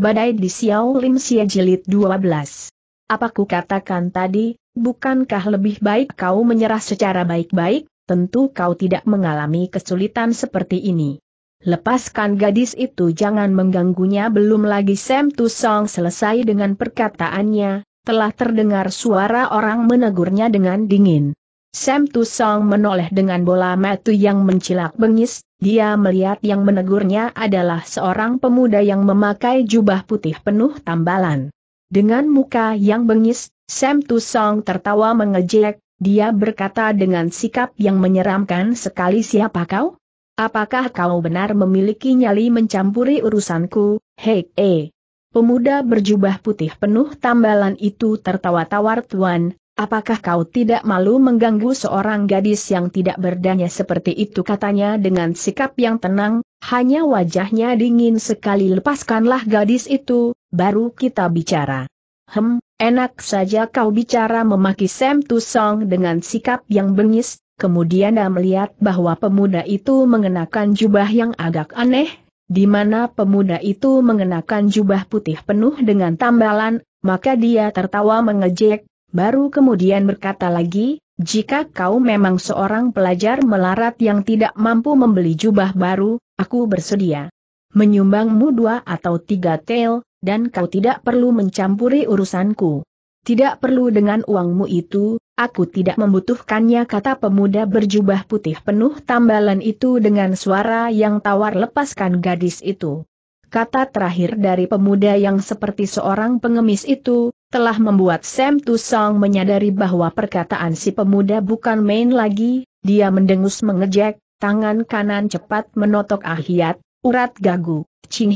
Badai di Xiao Lim Xie Jilid 12. Apa ku katakan tadi, bukankah lebih baik kau menyerah secara baik-baik, tentu kau tidak mengalami kesulitan seperti ini. Lepaskan gadis itu jangan mengganggunya belum lagi Sam Tusong selesai dengan perkataannya, telah terdengar suara orang menegurnya dengan dingin. Sam Tusong menoleh dengan bola mata yang mencilak bengis, dia melihat yang menegurnya adalah seorang pemuda yang memakai jubah putih penuh tambalan. Dengan muka yang bengis, Sam Tusong tertawa mengejek, dia berkata dengan sikap yang menyeramkan sekali siapa kau? Apakah kau benar memiliki nyali mencampuri urusanku, hei eh. Pemuda berjubah putih penuh tambalan itu tertawa tawar tuan, Apakah kau tidak malu mengganggu seorang gadis yang tidak berdaya seperti itu katanya dengan sikap yang tenang, hanya wajahnya dingin sekali lepaskanlah gadis itu, baru kita bicara. Hem, enak saja kau bicara memaki Sam Tusong dengan sikap yang bengis, kemudian dia melihat bahwa pemuda itu mengenakan jubah yang agak aneh, di mana pemuda itu mengenakan jubah putih penuh dengan tambalan, maka dia tertawa mengejek, Baru kemudian berkata lagi, jika kau memang seorang pelajar melarat yang tidak mampu membeli jubah baru, aku bersedia menyumbangmu dua atau tiga tel, dan kau tidak perlu mencampuri urusanku. Tidak perlu dengan uangmu itu, aku tidak membutuhkannya kata pemuda berjubah putih penuh tambalan itu dengan suara yang tawar lepaskan gadis itu. Kata terakhir dari pemuda yang seperti seorang pengemis itu, telah membuat Sam Tusong menyadari bahwa perkataan si pemuda bukan main lagi, dia mendengus mengejek, tangan kanan cepat menotok ahiat, urat gagu, Cing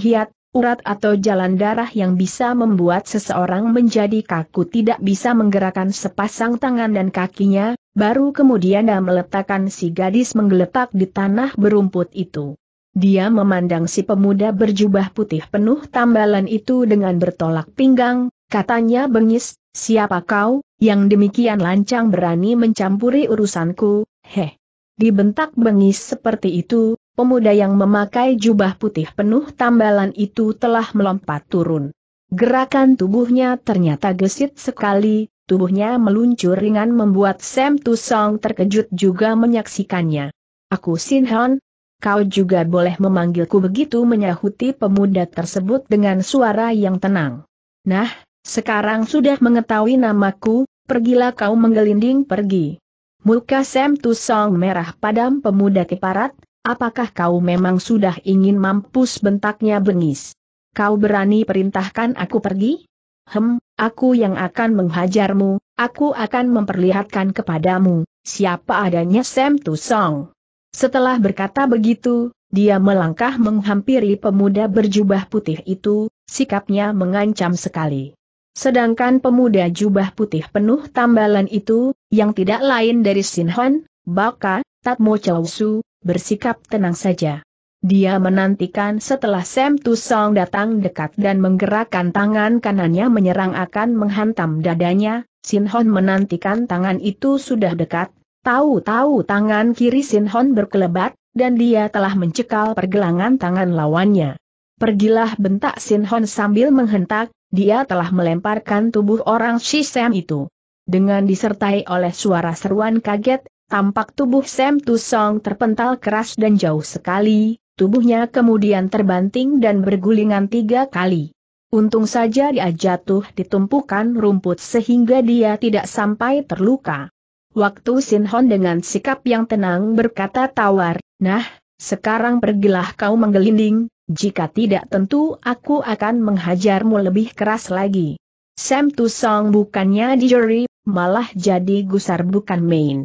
urat atau jalan darah yang bisa membuat seseorang menjadi kaku tidak bisa menggerakkan sepasang tangan dan kakinya, baru kemudian dia meletakkan si gadis menggeletak di tanah berumput itu. Dia memandang si pemuda berjubah putih penuh tambalan itu dengan bertolak pinggang, katanya bengis, siapa kau, yang demikian lancang berani mencampuri urusanku, heh. Dibentak bengis seperti itu, pemuda yang memakai jubah putih penuh tambalan itu telah melompat turun. Gerakan tubuhnya ternyata gesit sekali, tubuhnya meluncur ringan membuat Sam Tusong terkejut juga menyaksikannya. Aku Sin Hon, kau juga boleh memanggilku begitu menyahuti pemuda tersebut dengan suara yang tenang. Nah, sekarang sudah mengetahui namaku, pergilah kau menggelinding pergi. Muka Sam Tusong merah padam pemuda keparat, apakah kau memang sudah ingin mampus bentaknya bengis? Kau berani perintahkan aku pergi? Hem, aku yang akan menghajarmu, aku akan memperlihatkan kepadamu, siapa adanya Sam Tusong. Setelah berkata begitu, dia melangkah menghampiri pemuda berjubah putih itu, sikapnya mengancam sekali. Sedangkan pemuda jubah putih penuh tambalan itu, yang tidak lain dari Sin Hon, Baka, Tatmo Chausu, bersikap tenang saja. Dia menantikan setelah Sam Tusong datang dekat dan menggerakkan tangan kanannya menyerang akan menghantam dadanya, Sin Hon menantikan tangan itu sudah dekat, Tahu-tahu tangan kiri Sin Hon berkelebat, dan dia telah mencekal pergelangan tangan lawannya. Pergilah bentak Sin Hon sambil menghentak, dia telah melemparkan tubuh orang si Sam itu. Dengan disertai oleh suara seruan kaget, tampak tubuh Sam Tusong terpental keras dan jauh sekali, tubuhnya kemudian terbanting dan bergulingan tiga kali. Untung saja dia jatuh ditumpukan rumput sehingga dia tidak sampai terluka. Waktu Sin Hon dengan sikap yang tenang berkata tawar, nah, sekarang pergilah kau menggelinding, jika tidak tentu aku akan menghajarmu lebih keras lagi. Sam Tusong bukannya dijerit, malah jadi gusar bukan main.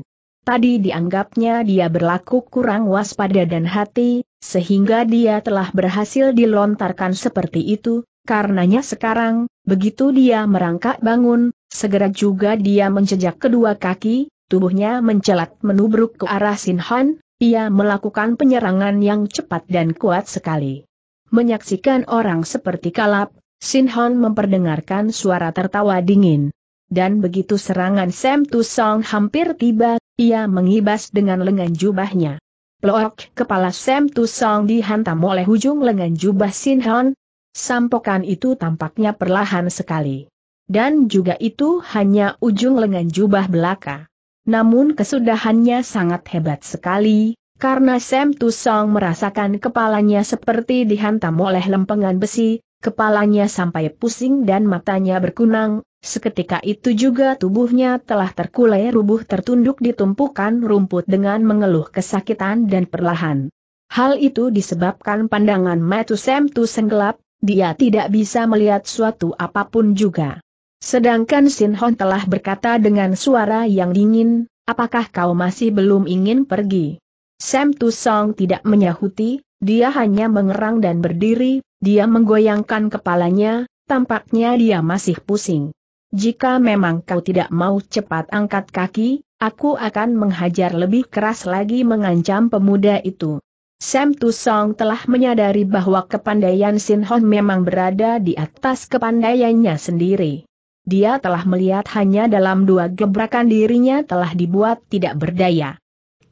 Tadi dianggapnya dia berlaku kurang waspada dan hati, sehingga dia telah berhasil dilontarkan seperti itu, karenanya sekarang, begitu dia merangkak bangun, segera juga dia menjejak kedua kaki, tubuhnya mencelat menubruk ke arah Sin Han, ia melakukan penyerangan yang cepat dan kuat sekali. Menyaksikan orang seperti kalap, Sin Han memperdengarkan suara tertawa dingin. Dan begitu serangan Sam Tu Song hampir tiba, ia mengibas dengan lengan jubahnya. Plok, kepala Sam Tu Song dihantam oleh ujung lengan jubah Sin Han. Sampokan itu tampaknya perlahan sekali. Dan juga itu hanya ujung lengan jubah belakang namun kesudahannya sangat hebat sekali, karena Sam Tusong merasakan kepalanya seperti dihantam oleh lempengan besi, kepalanya sampai pusing dan matanya berkunang, seketika itu juga tubuhnya telah terkulai rubuh tertunduk ditumpukan rumput dengan mengeluh kesakitan dan perlahan. Hal itu disebabkan pandangan mata Sam Tusong gelap, dia tidak bisa melihat suatu apapun juga. Sedangkan Sin Hon telah berkata dengan suara yang dingin, apakah kau masih belum ingin pergi? Sam Tusong tidak menyahuti, dia hanya mengerang dan berdiri, dia menggoyangkan kepalanya, tampaknya dia masih pusing. Jika memang kau tidak mau cepat angkat kaki, aku akan menghajar lebih keras lagi mengancam pemuda itu. Sam Tusong telah menyadari bahwa kepandaian Sin Hon memang berada di atas kepandaiannya sendiri dia telah melihat hanya dalam dua gebrakan dirinya telah dibuat tidak berdaya.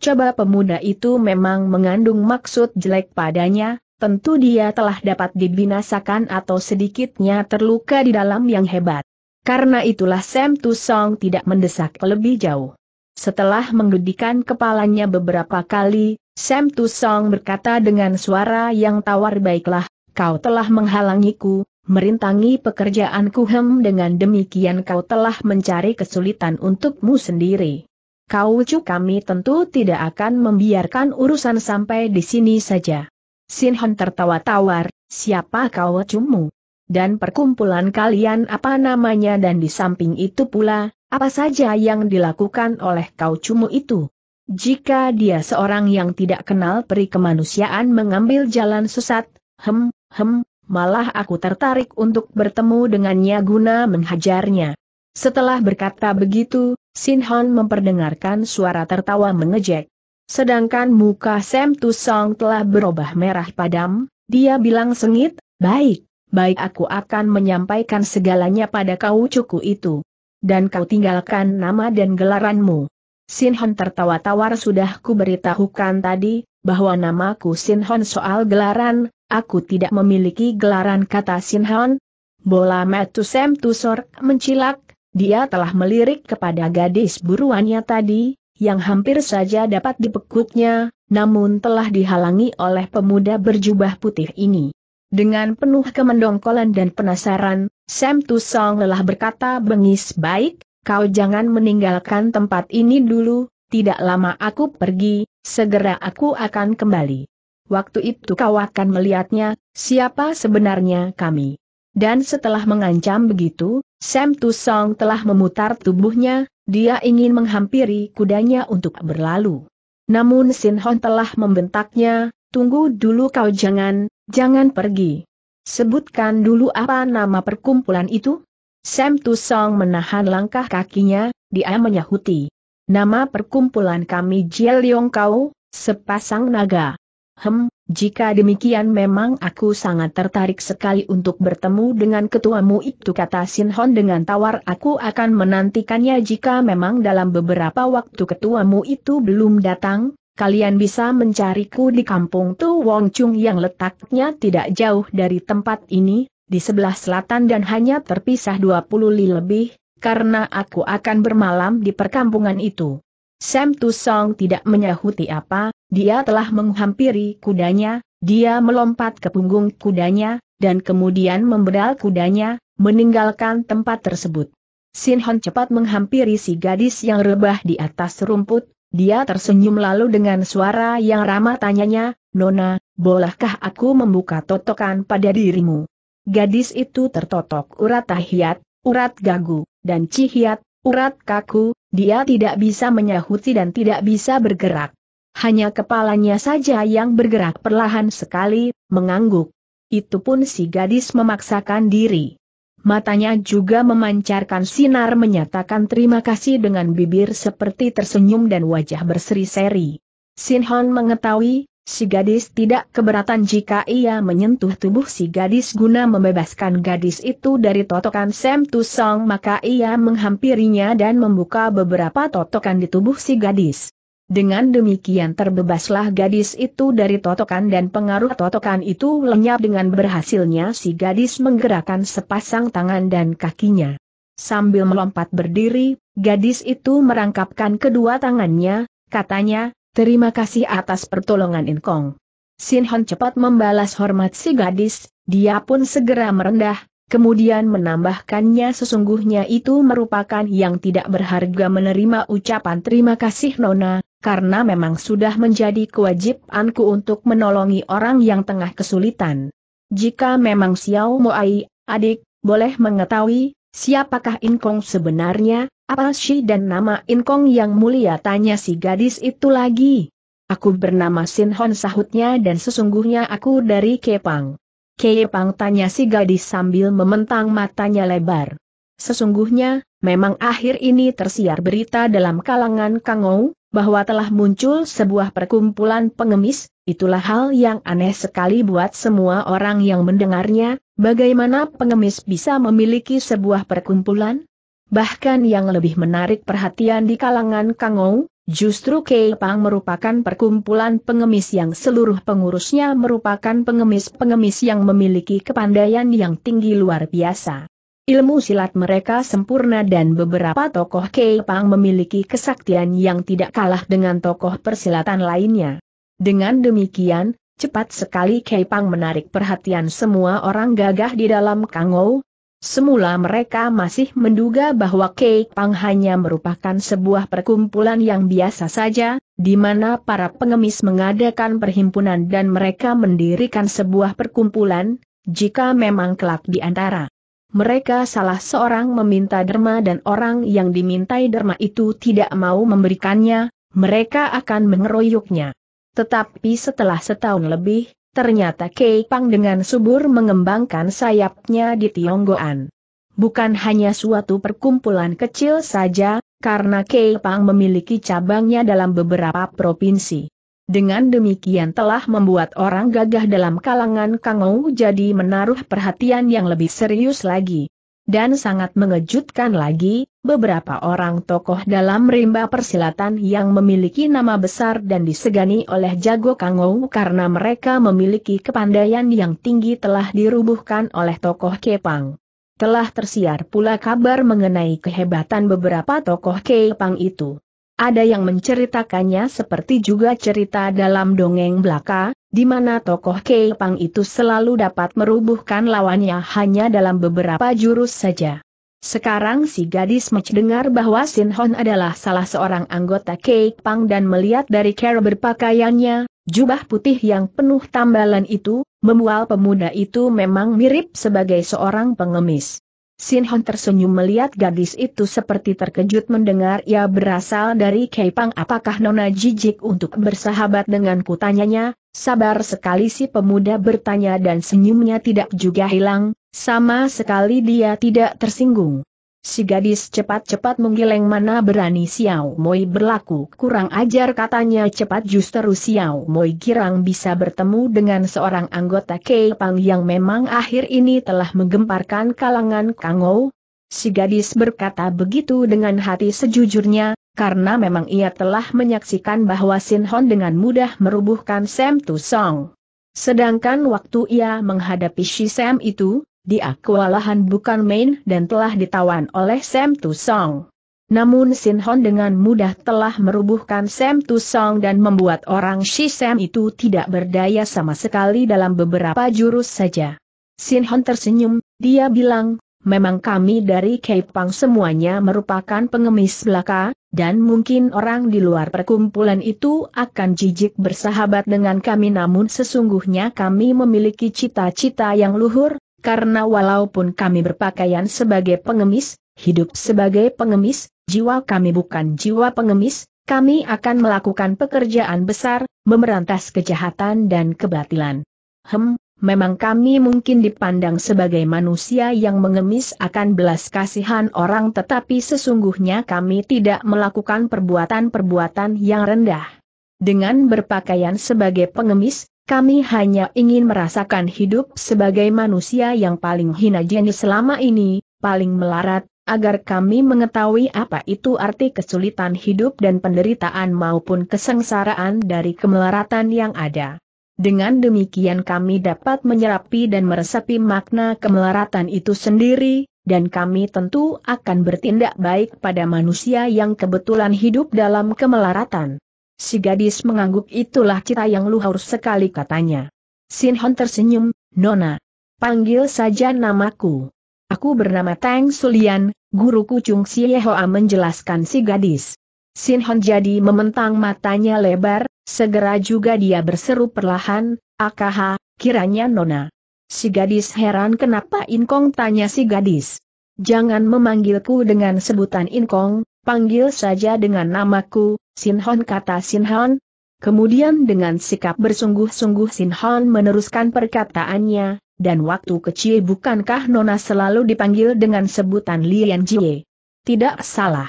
Coba pemuda itu memang mengandung maksud jelek padanya, tentu dia telah dapat dibinasakan atau sedikitnya terluka di dalam yang hebat. Karena itulah Sam Tusong tidak mendesak lebih jauh. Setelah menggedikan kepalanya beberapa kali, Sam Tusong berkata dengan suara yang tawar baiklah, kau telah menghalangiku, merintangi pekerjaanku hem dengan demikian kau telah mencari kesulitan untukmu sendiri. Kau ucu kami tentu tidak akan membiarkan urusan sampai di sini saja. Sinhan tertawa tawar, siapa kau ucumu? Dan perkumpulan kalian apa namanya dan di samping itu pula, apa saja yang dilakukan oleh kau cumu itu? Jika dia seorang yang tidak kenal peri kemanusiaan mengambil jalan sesat, hem, hem, malah aku tertarik untuk bertemu dengannya guna menghajarnya. Setelah berkata begitu, Sin Hon memperdengarkan suara tertawa mengejek. Sedangkan muka Sam Tusong telah berubah merah padam, dia bilang sengit, baik, baik aku akan menyampaikan segalanya pada kau cuku itu. Dan kau tinggalkan nama dan gelaranmu. Sin Hon tertawa tawar sudah ku beritahukan tadi, bahwa namaku Hon soal gelaran, aku tidak memiliki gelaran kata Hon. Bola metu Sam Tusor mencilak, dia telah melirik kepada gadis buruannya tadi, yang hampir saja dapat dipekuknya, namun telah dihalangi oleh pemuda berjubah putih ini. Dengan penuh kemendongkolan dan penasaran, Sam Tusong lelah berkata bengis baik, kau jangan meninggalkan tempat ini dulu, tidak lama aku pergi, segera aku akan kembali. Waktu itu kau akan melihatnya, siapa sebenarnya kami. Dan setelah mengancam begitu, Sam Tusong telah memutar tubuhnya, dia ingin menghampiri kudanya untuk berlalu. Namun Sin Hon telah membentaknya, tunggu dulu kau jangan, jangan pergi. Sebutkan dulu apa nama perkumpulan itu? Sam Tusong menahan langkah kakinya, dia menyahuti. Nama perkumpulan kami Yong Kau, sepasang naga. Hem, jika demikian memang aku sangat tertarik sekali untuk bertemu dengan ketuamu itu kata Sinhon dengan tawar aku akan menantikannya jika memang dalam beberapa waktu ketuamu itu belum datang, kalian bisa mencariku di kampung Tu Wong Chung yang letaknya tidak jauh dari tempat ini, di sebelah selatan dan hanya terpisah 20 li lebih, karena aku akan bermalam di perkampungan itu. Sam Tusong tidak menyahuti apa, dia telah menghampiri kudanya, dia melompat ke punggung kudanya, dan kemudian memberal kudanya, meninggalkan tempat tersebut. Sin Hon cepat menghampiri si gadis yang rebah di atas rumput, dia tersenyum lalu dengan suara yang ramah tanyanya, Nona, bolehkah aku membuka totokan pada dirimu? Gadis itu tertotok urat tahiyat, urat gagu dan Cihiat, urat kaku, dia tidak bisa menyahuti dan tidak bisa bergerak. Hanya kepalanya saja yang bergerak perlahan sekali, mengangguk. Itu pun si gadis memaksakan diri. Matanya juga memancarkan sinar menyatakan terima kasih dengan bibir seperti tersenyum dan wajah berseri-seri. Sin Hon mengetahui, Si gadis tidak keberatan jika ia menyentuh tubuh si gadis guna membebaskan gadis itu dari totokan Sam Tusong maka ia menghampirinya dan membuka beberapa totokan di tubuh si gadis. Dengan demikian terbebaslah gadis itu dari totokan dan pengaruh totokan itu lenyap dengan berhasilnya si gadis menggerakkan sepasang tangan dan kakinya. Sambil melompat berdiri, gadis itu merangkapkan kedua tangannya, katanya, Terima kasih atas pertolongan Inkong. Sin Hon cepat membalas hormat si gadis, dia pun segera merendah, kemudian menambahkannya sesungguhnya itu merupakan yang tidak berharga menerima ucapan terima kasih Nona, karena memang sudah menjadi kewajibanku untuk menolongi orang yang tengah kesulitan. Jika memang Xiao Moai, adik, boleh mengetahui, siapakah Inkong sebenarnya, apa Shi dan nama Inkong yang mulia tanya si gadis itu lagi. Aku bernama Sin Hon sahutnya dan sesungguhnya aku dari Kepang. Kepang tanya si gadis sambil mementang matanya lebar. Sesungguhnya, memang akhir ini tersiar berita dalam kalangan Kangou, bahwa telah muncul sebuah perkumpulan pengemis, itulah hal yang aneh sekali buat semua orang yang mendengarnya, bagaimana pengemis bisa memiliki sebuah perkumpulan? Bahkan yang lebih menarik perhatian di kalangan Kangou, justru Kepang merupakan perkumpulan pengemis yang seluruh pengurusnya merupakan pengemis-pengemis yang memiliki kepandaian yang tinggi luar biasa. Ilmu silat mereka sempurna dan beberapa tokoh Kepang memiliki kesaktian yang tidak kalah dengan tokoh persilatan lainnya. Dengan demikian, cepat sekali Kepang menarik perhatian semua orang gagah di dalam Kangou, Semula mereka masih menduga bahwa Kek Pang hanya merupakan sebuah perkumpulan yang biasa saja, di mana para pengemis mengadakan perhimpunan dan mereka mendirikan sebuah perkumpulan, jika memang kelak di antara. Mereka salah seorang meminta derma dan orang yang dimintai derma itu tidak mau memberikannya, mereka akan mengeroyoknya. Tetapi setelah setahun lebih, ternyata Kei Pang dengan subur mengembangkan sayapnya di Tionggoan. Bukan hanya suatu perkumpulan kecil saja, karena Kei Pang memiliki cabangnya dalam beberapa provinsi. Dengan demikian telah membuat orang gagah dalam kalangan Kangou jadi menaruh perhatian yang lebih serius lagi. Dan sangat mengejutkan lagi, beberapa orang tokoh dalam rimba persilatan yang memiliki nama besar dan disegani oleh jago kangou karena mereka memiliki kepandaian yang tinggi telah dirubuhkan oleh tokoh Kepang. Telah tersiar pula kabar mengenai kehebatan beberapa tokoh Kepang itu. Ada yang menceritakannya seperti juga cerita dalam dongeng belaka, di mana tokoh Keipang itu selalu dapat merubuhkan lawannya hanya dalam beberapa jurus saja. Sekarang si gadis Mech bahwa Sin Hon adalah salah seorang anggota Keipang dan melihat dari cara berpakaiannya, jubah putih yang penuh tambalan itu, memual pemuda itu memang mirip sebagai seorang pengemis. Sin Hon tersenyum melihat gadis itu seperti terkejut mendengar ia berasal dari Keipang apakah Nona jijik untuk bersahabat dengan kutanya?nya Sabar sekali si pemuda bertanya dan senyumnya tidak juga hilang, sama sekali dia tidak tersinggung. Si gadis cepat-cepat menggeleng mana berani Xiao Moi berlaku kurang ajar katanya cepat justru Xiao Moi girang bisa bertemu dengan seorang anggota Kepang yang memang akhir ini telah menggemparkan kalangan Kangou. Si gadis berkata begitu dengan hati sejujurnya, karena memang ia telah menyaksikan bahwa Sin Hon dengan mudah merubuhkan Sam Tu Song. Sedangkan waktu ia menghadapi Shi Sam itu, dia kewalahan bukan main dan telah ditawan oleh Sam Tu Song. Namun Sin Hon dengan mudah telah merubuhkan Sam Tu Song dan membuat orang Shi Sam itu tidak berdaya sama sekali dalam beberapa jurus saja. Sin Hon tersenyum, dia bilang, memang kami dari Keipang semuanya merupakan pengemis belaka, dan mungkin orang di luar perkumpulan itu akan jijik bersahabat dengan kami namun sesungguhnya kami memiliki cita-cita yang luhur, karena walaupun kami berpakaian sebagai pengemis, hidup sebagai pengemis, jiwa kami bukan jiwa pengemis, kami akan melakukan pekerjaan besar, memerantas kejahatan dan kebatilan. Hem, Memang kami mungkin dipandang sebagai manusia yang mengemis akan belas kasihan orang tetapi sesungguhnya kami tidak melakukan perbuatan-perbuatan yang rendah. Dengan berpakaian sebagai pengemis, kami hanya ingin merasakan hidup sebagai manusia yang paling hina jenis selama ini, paling melarat, agar kami mengetahui apa itu arti kesulitan hidup dan penderitaan maupun kesengsaraan dari kemelaratan yang ada. Dengan demikian kami dapat menyerapi dan meresapi makna kemelaratan itu sendiri, dan kami tentu akan bertindak baik pada manusia yang kebetulan hidup dalam kemelaratan. Si gadis mengangguk itulah cita yang luhur sekali katanya. Sinhon tersenyum, Nona. Panggil saja namaku. Aku bernama Tang Sulian, guru kucung Yehoa menjelaskan si gadis. Sinhon jadi mementang matanya lebar, Segera juga dia berseru perlahan, Akaha, kiranya Nona. Si gadis heran kenapa Inkong tanya si gadis. Jangan memanggilku dengan sebutan Inkong, panggil saja dengan namaku, Sinhon kata Sinhon. Kemudian dengan sikap bersungguh-sungguh Sinhon meneruskan perkataannya, dan waktu kecil bukankah Nona selalu dipanggil dengan sebutan Lian Jie? Tidak salah.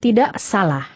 Tidak salah.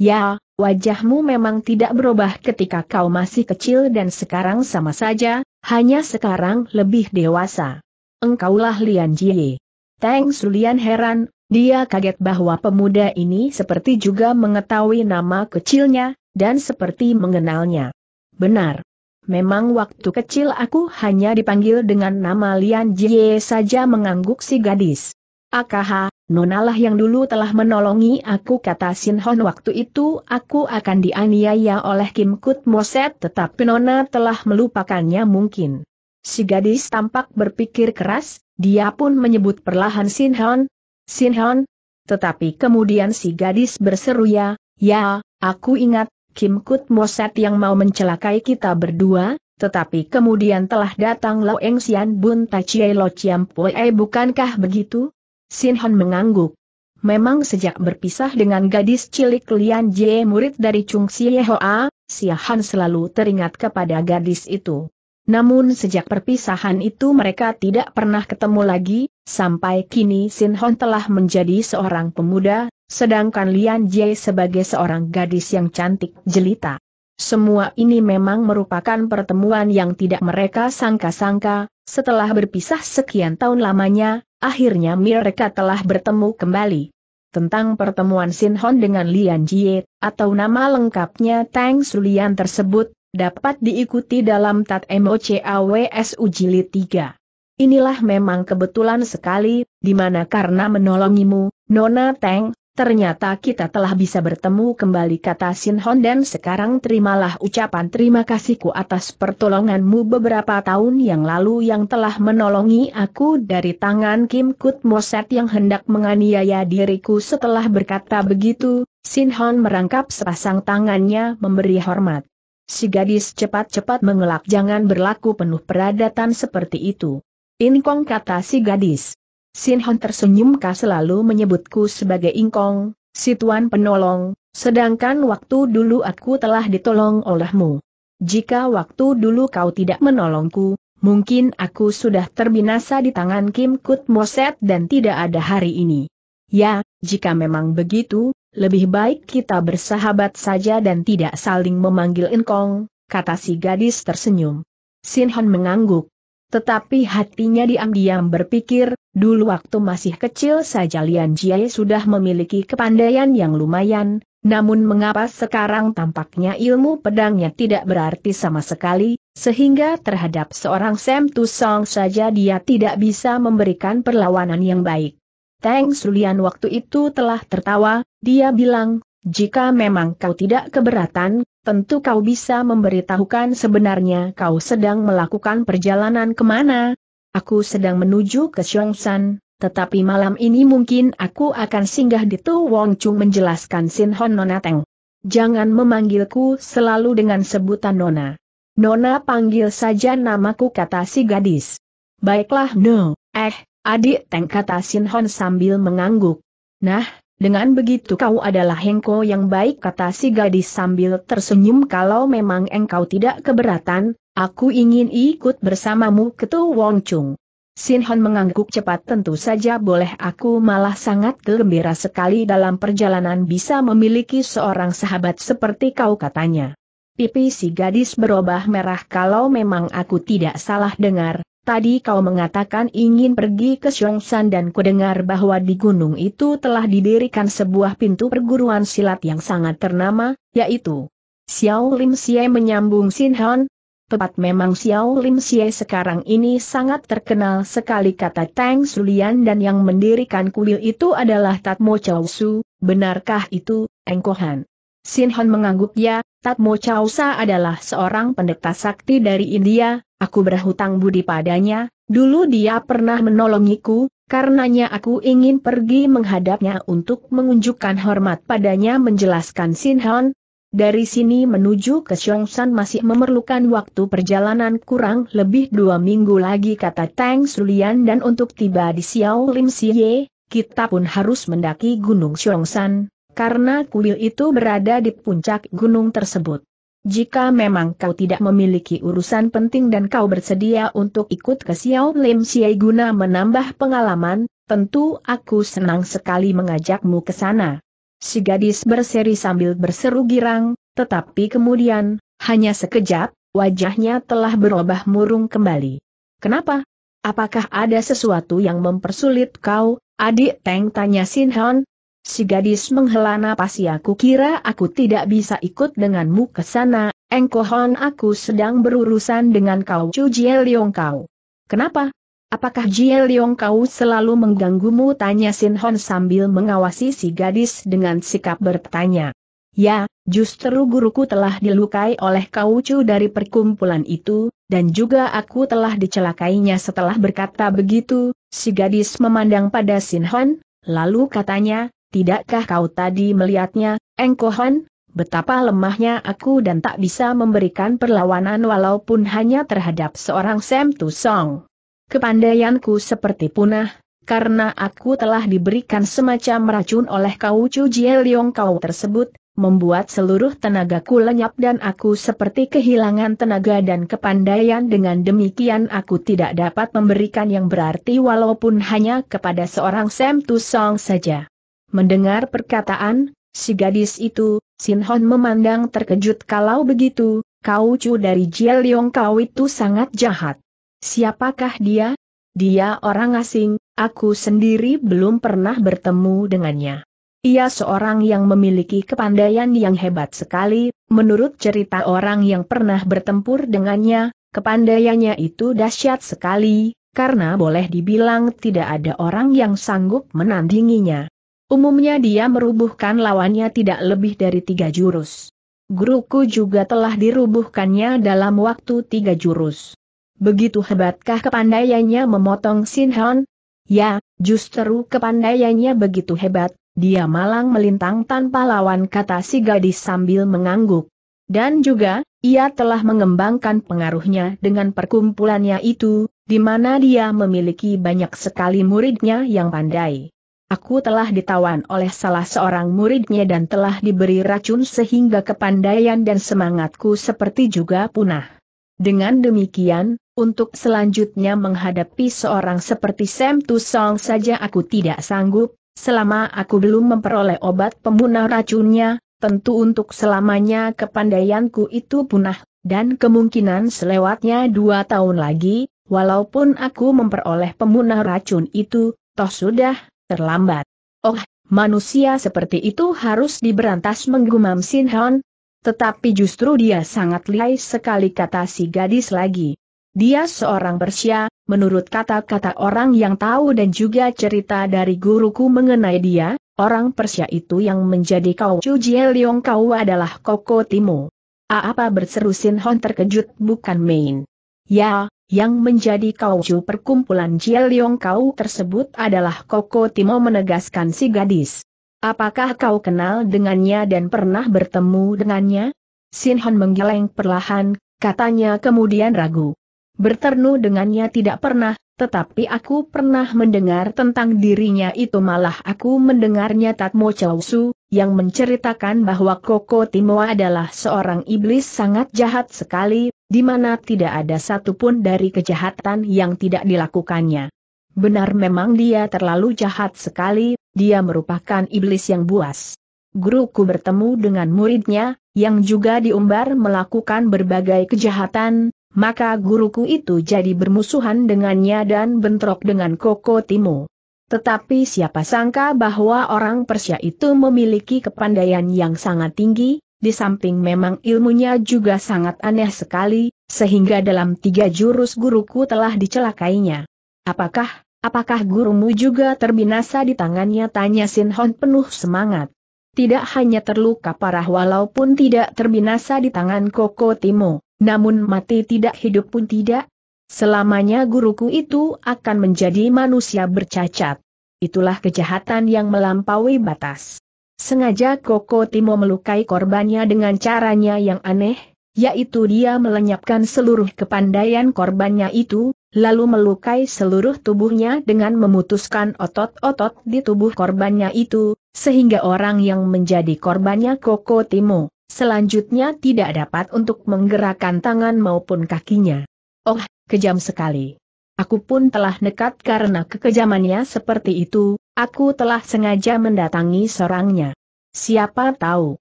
Ya, wajahmu memang tidak berubah ketika kau masih kecil dan sekarang sama saja, hanya sekarang lebih dewasa. Engkaulah Lian Jie. Teng Sulian heran, dia kaget bahwa pemuda ini seperti juga mengetahui nama kecilnya, dan seperti mengenalnya. Benar. Memang waktu kecil aku hanya dipanggil dengan nama Lian Jie saja mengangguk si gadis. Akaha, nonalah yang dulu telah menolongi aku kata Sinhon waktu itu aku akan dianiaya oleh Kim Kut Moset tetapi nona telah melupakannya mungkin. Si gadis tampak berpikir keras, dia pun menyebut perlahan Sinhon, Sinhon, tetapi kemudian si gadis berseru ya, ya, aku ingat, Kim Kut Moset yang mau mencelakai kita berdua, tetapi kemudian telah datang Lo Eng Xian Bun Tachie Lo Chiam Pue bukankah begitu? Sin Sinhan mengangguk. Memang sejak berpisah dengan gadis cilik Lian Jie murid dari Chung Xie Hoa, Han selalu teringat kepada gadis itu. Namun sejak perpisahan itu mereka tidak pernah ketemu lagi, sampai kini Sin Hon telah menjadi seorang pemuda, sedangkan Lian Jie sebagai seorang gadis yang cantik jelita. Semua ini memang merupakan pertemuan yang tidak mereka sangka-sangka, setelah berpisah sekian tahun lamanya, akhirnya mereka telah bertemu kembali. Tentang pertemuan Sin Hon dengan Lian Jie, atau nama lengkapnya Tang Sulian tersebut, dapat diikuti dalam Tat MOCAWSU Jilid 3. Inilah memang kebetulan sekali, di mana karena menolongimu, Nona Tang. Ternyata kita telah bisa bertemu kembali kata Sin Hon dan sekarang terimalah ucapan terima kasihku atas pertolonganmu beberapa tahun yang lalu yang telah menolongi aku dari tangan Kim Kut Moset yang hendak menganiaya diriku setelah berkata begitu, Sin Hon merangkap sepasang tangannya memberi hormat. Si gadis cepat-cepat mengelak jangan berlaku penuh peradatan seperti itu. Inkong kata si gadis. Sin Hon tersenyum kau selalu menyebutku sebagai ingkong, si tuan penolong, sedangkan waktu dulu aku telah ditolong olehmu. Jika waktu dulu kau tidak menolongku, mungkin aku sudah terbinasa di tangan Kim Kut Moset dan tidak ada hari ini. Ya, jika memang begitu, lebih baik kita bersahabat saja dan tidak saling memanggil ingkong, kata si gadis tersenyum. Sin Hon mengangguk, tetapi hatinya diam-diam berpikir, dulu waktu masih kecil saja Lian Jie sudah memiliki kepandaian yang lumayan, namun mengapa sekarang tampaknya ilmu pedangnya tidak berarti sama sekali, sehingga terhadap seorang Sam Tusong saja dia tidak bisa memberikan perlawanan yang baik. Tang Sulian waktu itu telah tertawa, dia bilang, jika memang kau tidak keberatan, tentu kau bisa memberitahukan sebenarnya kau sedang melakukan perjalanan kemana. Aku sedang menuju ke Xiongsan, tetapi malam ini mungkin aku akan singgah di Tu Wong Chung menjelaskan Sin Hon Nona Teng. Jangan memanggilku selalu dengan sebutan Nona. Nona panggil saja namaku kata si gadis. Baiklah no, eh, adik Teng kata Sin Hon sambil mengangguk. Nah, dengan begitu kau adalah Hengko yang baik kata si gadis sambil tersenyum kalau memang engkau tidak keberatan, aku ingin ikut bersamamu ketua Wong Chung. Sin Hon mengangguk cepat tentu saja boleh aku malah sangat gembira sekali dalam perjalanan bisa memiliki seorang sahabat seperti kau katanya. Pipi si gadis berubah merah kalau memang aku tidak salah dengar, Tadi kau mengatakan ingin pergi ke Xiongsan dan kudengar bahwa di gunung itu telah didirikan sebuah pintu perguruan silat yang sangat ternama, yaitu Xiao Lim Xie menyambung Sin Han. Tepat memang Xiao Lim Xie sekarang ini sangat terkenal sekali kata Tang Sulian dan yang mendirikan kuil itu adalah Tatmo Chow Su, benarkah itu, Engkohan? Sin Han mengangguk ya, Tatmo Chausa adalah seorang pendeta sakti dari India, aku berhutang budi padanya, dulu dia pernah menolongiku, karenanya aku ingin pergi menghadapnya untuk menunjukkan hormat padanya menjelaskan Sinhon. Dari sini menuju ke Xiongsan masih memerlukan waktu perjalanan kurang lebih dua minggu lagi kata Tang Sulian dan untuk tiba di Xiao Lim Siye, kita pun harus mendaki Gunung Xiongsan, karena kuil itu berada di puncak gunung tersebut. Jika memang kau tidak memiliki urusan penting dan kau bersedia untuk ikut ke Xiao Lim Xiai guna menambah pengalaman, tentu aku senang sekali mengajakmu ke sana. Si gadis berseri sambil berseru girang, tetapi kemudian, hanya sekejap, wajahnya telah berubah murung kembali. Kenapa? Apakah ada sesuatu yang mempersulit kau, adik Teng tanya Sin Han, Si gadis menghela napas ya aku kira aku tidak bisa ikut denganmu ke sana, Engkohon aku sedang berurusan dengan kau Chu Jie Leong kau. Kenapa? Apakah Jie Leong kau selalu mengganggumu tanya Sin Hon sambil mengawasi si gadis dengan sikap bertanya. Ya, justru guruku telah dilukai oleh kau Chu dari perkumpulan itu, dan juga aku telah dicelakainya setelah berkata begitu, si gadis memandang pada Sin Hon, lalu katanya, tidakkah kau tadi melihatnya, Engkohan, betapa lemahnya aku dan tak bisa memberikan perlawanan walaupun hanya terhadap seorang Sam Tusong. Kepandaianku seperti punah, karena aku telah diberikan semacam racun oleh kau Chu Jie kau tersebut, membuat seluruh tenagaku lenyap dan aku seperti kehilangan tenaga dan kepandaian dengan demikian aku tidak dapat memberikan yang berarti walaupun hanya kepada seorang Sam Tusong saja. Mendengar perkataan, si gadis itu, Sin Hon memandang terkejut kalau begitu, kau cu dari Jie Leong kau itu sangat jahat. Siapakah dia? Dia orang asing, aku sendiri belum pernah bertemu dengannya. Ia seorang yang memiliki kepandaian yang hebat sekali, menurut cerita orang yang pernah bertempur dengannya, kepandaiannya itu dahsyat sekali, karena boleh dibilang tidak ada orang yang sanggup menandinginya. Umumnya dia merubuhkan lawannya tidak lebih dari tiga jurus. Guruku juga telah dirubuhkannya dalam waktu tiga jurus. Begitu hebatkah kepandaiannya memotong Sinhan? Ya, justru kepandaiannya begitu hebat, dia malang melintang tanpa lawan kata si gadis sambil mengangguk. Dan juga, ia telah mengembangkan pengaruhnya dengan perkumpulannya itu, di mana dia memiliki banyak sekali muridnya yang pandai. Aku telah ditawan oleh salah seorang muridnya dan telah diberi racun sehingga kepandaian dan semangatku seperti juga punah. Dengan demikian, untuk selanjutnya menghadapi seorang seperti Sam Tusong saja aku tidak sanggup, selama aku belum memperoleh obat pembunuh racunnya, tentu untuk selamanya kepandaianku itu punah, dan kemungkinan selewatnya dua tahun lagi, walaupun aku memperoleh pembunuh racun itu, toh sudah, terlambat. Oh, manusia seperti itu harus diberantas menggumam Sin Hon. Tetapi justru dia sangat lihai sekali kata si gadis lagi. Dia seorang Persia, menurut kata-kata orang yang tahu dan juga cerita dari guruku mengenai dia, orang Persia itu yang menjadi kau Chu Jie Leong kau adalah Koko Timo. A apa berseru Sin Hon terkejut bukan main. Ya, yang menjadi kauju perkumpulan Jieliong Kau tersebut adalah Koko Timo menegaskan si gadis. Apakah kau kenal dengannya dan pernah bertemu dengannya? Sinhon menggeleng perlahan, katanya kemudian ragu. Berternu dengannya tidak pernah, tetapi aku pernah mendengar tentang dirinya itu malah aku mendengarnya Tatmo Chausu, yang menceritakan bahwa Koko Timo adalah seorang iblis sangat jahat sekali, di mana tidak ada satupun dari kejahatan yang tidak dilakukannya. Benar memang dia terlalu jahat sekali, dia merupakan iblis yang buas. Guruku bertemu dengan muridnya, yang juga diumbar melakukan berbagai kejahatan, maka guruku itu jadi bermusuhan dengannya dan bentrok dengan Koko Timo. Tetapi siapa sangka bahwa orang Persia itu memiliki kepandaian yang sangat tinggi, di samping memang ilmunya juga sangat aneh sekali, sehingga dalam tiga jurus guruku telah dicelakainya. Apakah, apakah gurumu juga terbinasa di tangannya tanya Sin Hon penuh semangat. Tidak hanya terluka parah walaupun tidak terbinasa di tangan Koko Timo, namun mati tidak hidup pun tidak. Selamanya guruku itu akan menjadi manusia bercacat. Itulah kejahatan yang melampaui batas. Sengaja Koko Timo melukai korbannya dengan caranya yang aneh, yaitu dia melenyapkan seluruh kepandaian korbannya itu, lalu melukai seluruh tubuhnya dengan memutuskan otot-otot di tubuh korbannya itu, sehingga orang yang menjadi korbannya Koko Timo, selanjutnya tidak dapat untuk menggerakkan tangan maupun kakinya. Oh, kejam sekali. Aku pun telah nekat karena kekejamannya seperti itu, Aku telah sengaja mendatangi seorangnya. Siapa tahu,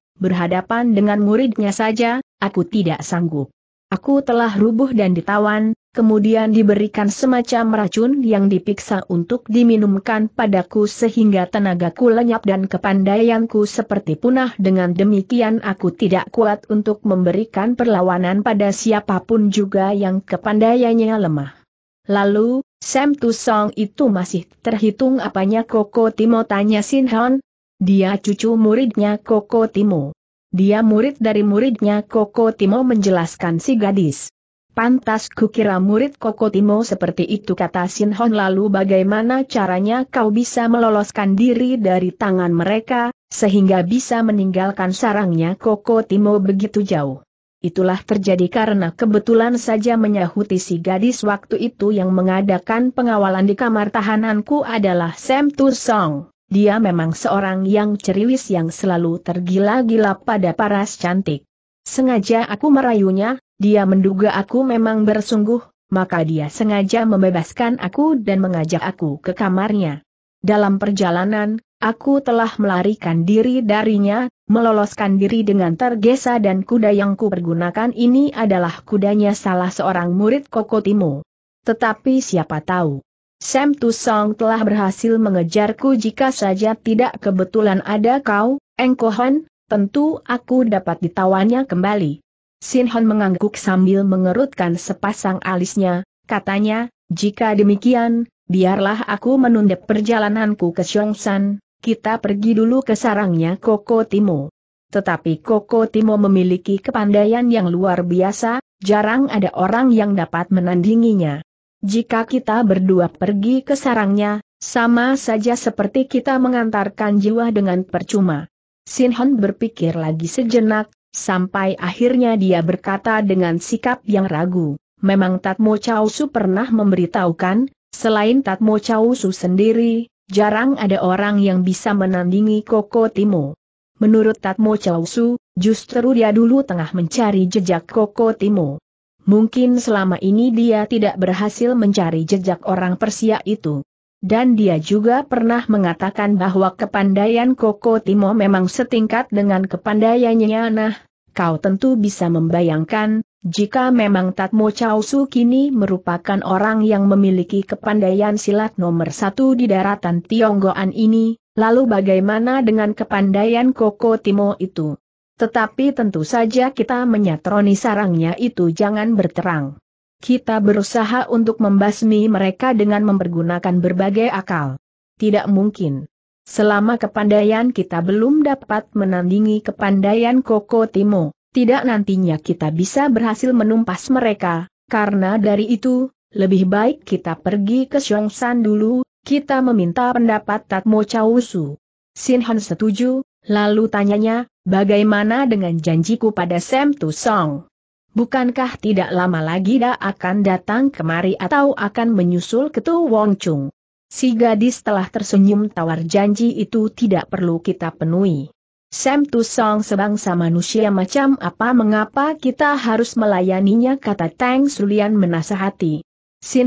berhadapan dengan muridnya saja, aku tidak sanggup. Aku telah rubuh dan ditawan, kemudian diberikan semacam racun yang dipiksa untuk diminumkan padaku sehingga tenagaku lenyap dan kepandaianku seperti punah dengan demikian aku tidak kuat untuk memberikan perlawanan pada siapapun juga yang kepandaiannya lemah. Lalu, Sam Tusong itu masih terhitung apanya Koko Timo tanya Sinhon. Dia cucu muridnya Koko Timo. Dia murid dari muridnya Koko Timo menjelaskan si gadis. Pantas kukira murid Koko Timo seperti itu kata Sinhon lalu bagaimana caranya kau bisa meloloskan diri dari tangan mereka, sehingga bisa meninggalkan sarangnya Koko Timo begitu jauh. Itulah terjadi karena kebetulan saja menyahuti si gadis waktu itu yang mengadakan pengawalan di kamar tahananku adalah Sam Tursong. Dia memang seorang yang ceriwis yang selalu tergila-gila pada paras cantik. Sengaja aku merayunya, dia menduga aku memang bersungguh, maka dia sengaja membebaskan aku dan mengajak aku ke kamarnya. Dalam perjalanan, aku telah melarikan diri darinya, meloloskan diri dengan tergesa dan kuda yang kupergunakan ini adalah kudanya salah seorang murid Kokotimo. Tetapi siapa tahu. Sam Tusong telah berhasil mengejarku jika saja tidak kebetulan ada kau, Engkohan, tentu aku dapat ditawannya kembali. Sinhon mengangguk sambil mengerutkan sepasang alisnya, katanya, jika demikian, biarlah aku menunda perjalananku ke Xiongsan, kita pergi dulu ke sarangnya Koko Timo. Tetapi Koko Timo memiliki kepandaian yang luar biasa, jarang ada orang yang dapat menandinginya. Jika kita berdua pergi ke sarangnya, sama saja seperti kita mengantarkan jiwa dengan percuma. Sinhon berpikir lagi sejenak, sampai akhirnya dia berkata dengan sikap yang ragu. Memang Tatmo Chausu pernah memberitahukan, selain Tatmo Chausu sendiri, Jarang ada orang yang bisa menandingi Koko Timo. Menurut Tatmo Chausu, justru dia dulu tengah mencari jejak Koko Timo. Mungkin selama ini dia tidak berhasil mencari jejak orang Persia itu. Dan dia juga pernah mengatakan bahwa kepandaian Koko Timo memang setingkat dengan kepandaiannya Nah, kau tentu bisa membayangkan, jika memang Tatmo Chao kini merupakan orang yang memiliki kepandaian silat nomor satu di daratan Tionggoan ini, lalu bagaimana dengan kepandaian Koko Timo itu? Tetapi tentu saja kita menyatroni sarangnya itu jangan berterang. Kita berusaha untuk membasmi mereka dengan mempergunakan berbagai akal. Tidak mungkin. Selama kepandaian kita belum dapat menandingi kepandaian Koko Timo tidak nantinya kita bisa berhasil menumpas mereka, karena dari itu, lebih baik kita pergi ke Xiongsan dulu, kita meminta pendapat Tatmo Chausu. Sin Han setuju, lalu tanyanya, bagaimana dengan janjiku pada Sam Tu Song? Bukankah tidak lama lagi dia akan datang kemari atau akan menyusul ke Tu Wong Chung? Si gadis telah tersenyum tawar janji itu tidak perlu kita penuhi. Sam Tusong sebangsa manusia macam apa mengapa kita harus melayaninya kata Tang Sulian menasahati.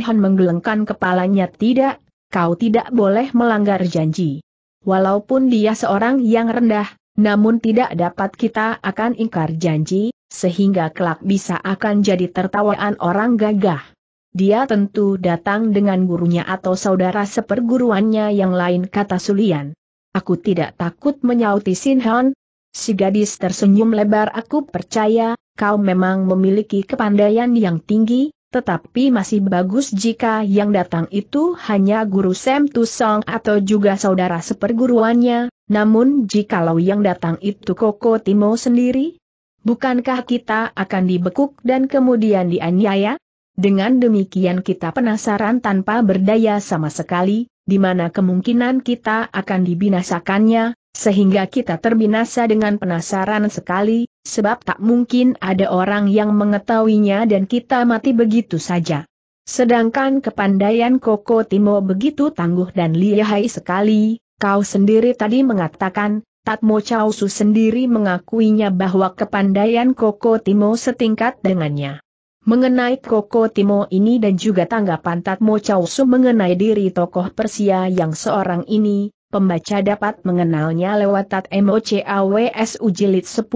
Hon menggelengkan kepalanya tidak, kau tidak boleh melanggar janji. Walaupun dia seorang yang rendah, namun tidak dapat kita akan ingkar janji, sehingga kelak bisa akan jadi tertawaan orang gagah. Dia tentu datang dengan gurunya atau saudara seperguruannya yang lain kata Sulian. Aku tidak takut menyauti Sinhan. Si gadis tersenyum lebar aku percaya, kau memang memiliki kepandaian yang tinggi, tetapi masih bagus jika yang datang itu hanya guru Sam Tusong atau juga saudara seperguruannya, namun jikalau yang datang itu Koko Timo sendiri, bukankah kita akan dibekuk dan kemudian dianiaya? Dengan demikian kita penasaran tanpa berdaya sama sekali, di mana kemungkinan kita akan dibinasakannya, sehingga kita terbinasa dengan penasaran sekali, sebab tak mungkin ada orang yang mengetahuinya dan kita mati begitu saja. Sedangkan kepandaian Koko Timo begitu tangguh dan lihai sekali, kau sendiri tadi mengatakan, Tatmo Chausu sendiri mengakuinya bahwa kepandaian Koko Timo setingkat dengannya. Mengenai Koko Timo ini dan juga tanggapan Tatmo Chausu mengenai diri tokoh Persia yang seorang ini, pembaca dapat mengenalnya lewat Tat Chausu Jilid 10.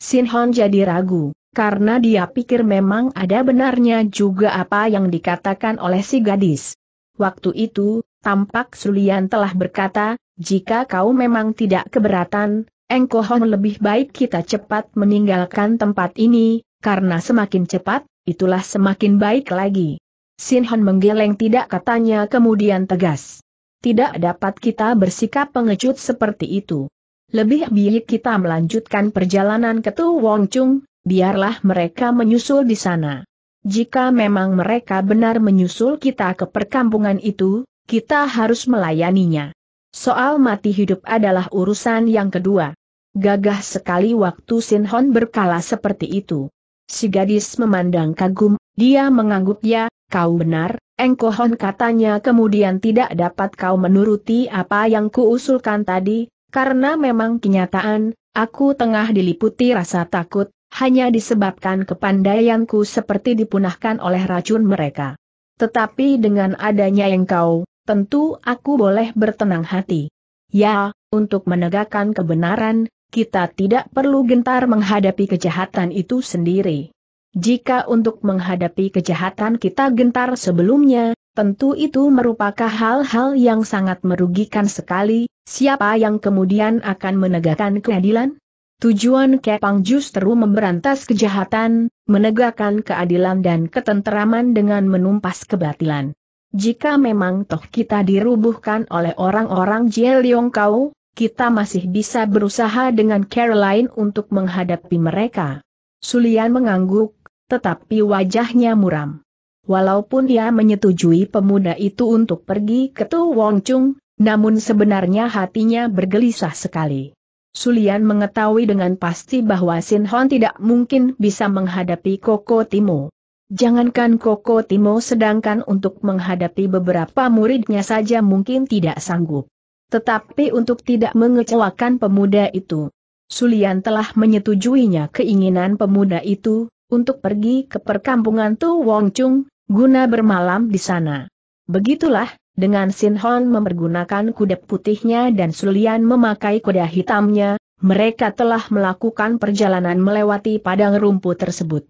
Sinhon jadi ragu, karena dia pikir memang ada benarnya juga apa yang dikatakan oleh si gadis. Waktu itu, tampak Sulian telah berkata, jika kau memang tidak keberatan, Engkohon lebih baik kita cepat meninggalkan tempat ini, karena semakin cepat, itulah semakin baik lagi. Sinhon menggeleng tidak katanya kemudian tegas. Tidak dapat kita bersikap pengecut seperti itu. Lebih baik kita melanjutkan perjalanan ke Tu Wong Chung, biarlah mereka menyusul di sana. Jika memang mereka benar menyusul kita ke perkampungan itu, kita harus melayaninya. Soal mati hidup adalah urusan yang kedua. Gagah sekali waktu Sinhon berkala seperti itu. Si gadis memandang kagum, dia mengangguk ya, kau benar, Engkohon katanya kemudian tidak dapat kau menuruti apa yang kuusulkan tadi, karena memang kenyataan, aku tengah diliputi rasa takut, hanya disebabkan kepandaianku seperti dipunahkan oleh racun mereka. Tetapi dengan adanya engkau, tentu aku boleh bertenang hati. Ya, untuk menegakkan kebenaran, kita tidak perlu gentar menghadapi kejahatan itu sendiri. Jika untuk menghadapi kejahatan kita gentar sebelumnya, tentu itu merupakan hal-hal yang sangat merugikan sekali, siapa yang kemudian akan menegakkan keadilan? Tujuan Kepang justru memberantas kejahatan, menegakkan keadilan dan ketenteraman dengan menumpas kebatilan. Jika memang toh kita dirubuhkan oleh orang-orang Jieliong Kau, kita masih bisa berusaha dengan Caroline untuk menghadapi mereka. Sulian mengangguk, tetapi wajahnya muram. Walaupun ia menyetujui pemuda itu untuk pergi ke Tu Wong Chung, namun sebenarnya hatinya bergelisah sekali. Sulian mengetahui dengan pasti bahwa Sin Hon tidak mungkin bisa menghadapi Koko Timo. Jangankan Koko Timo sedangkan untuk menghadapi beberapa muridnya saja mungkin tidak sanggup. Tetapi untuk tidak mengecewakan pemuda itu, Sulian telah menyetujuinya keinginan pemuda itu, untuk pergi ke perkampungan Tu Wong Chung, guna bermalam di sana. Begitulah, dengan Sin Hon mempergunakan kuda putihnya dan Sulian memakai kuda hitamnya, mereka telah melakukan perjalanan melewati padang rumput tersebut.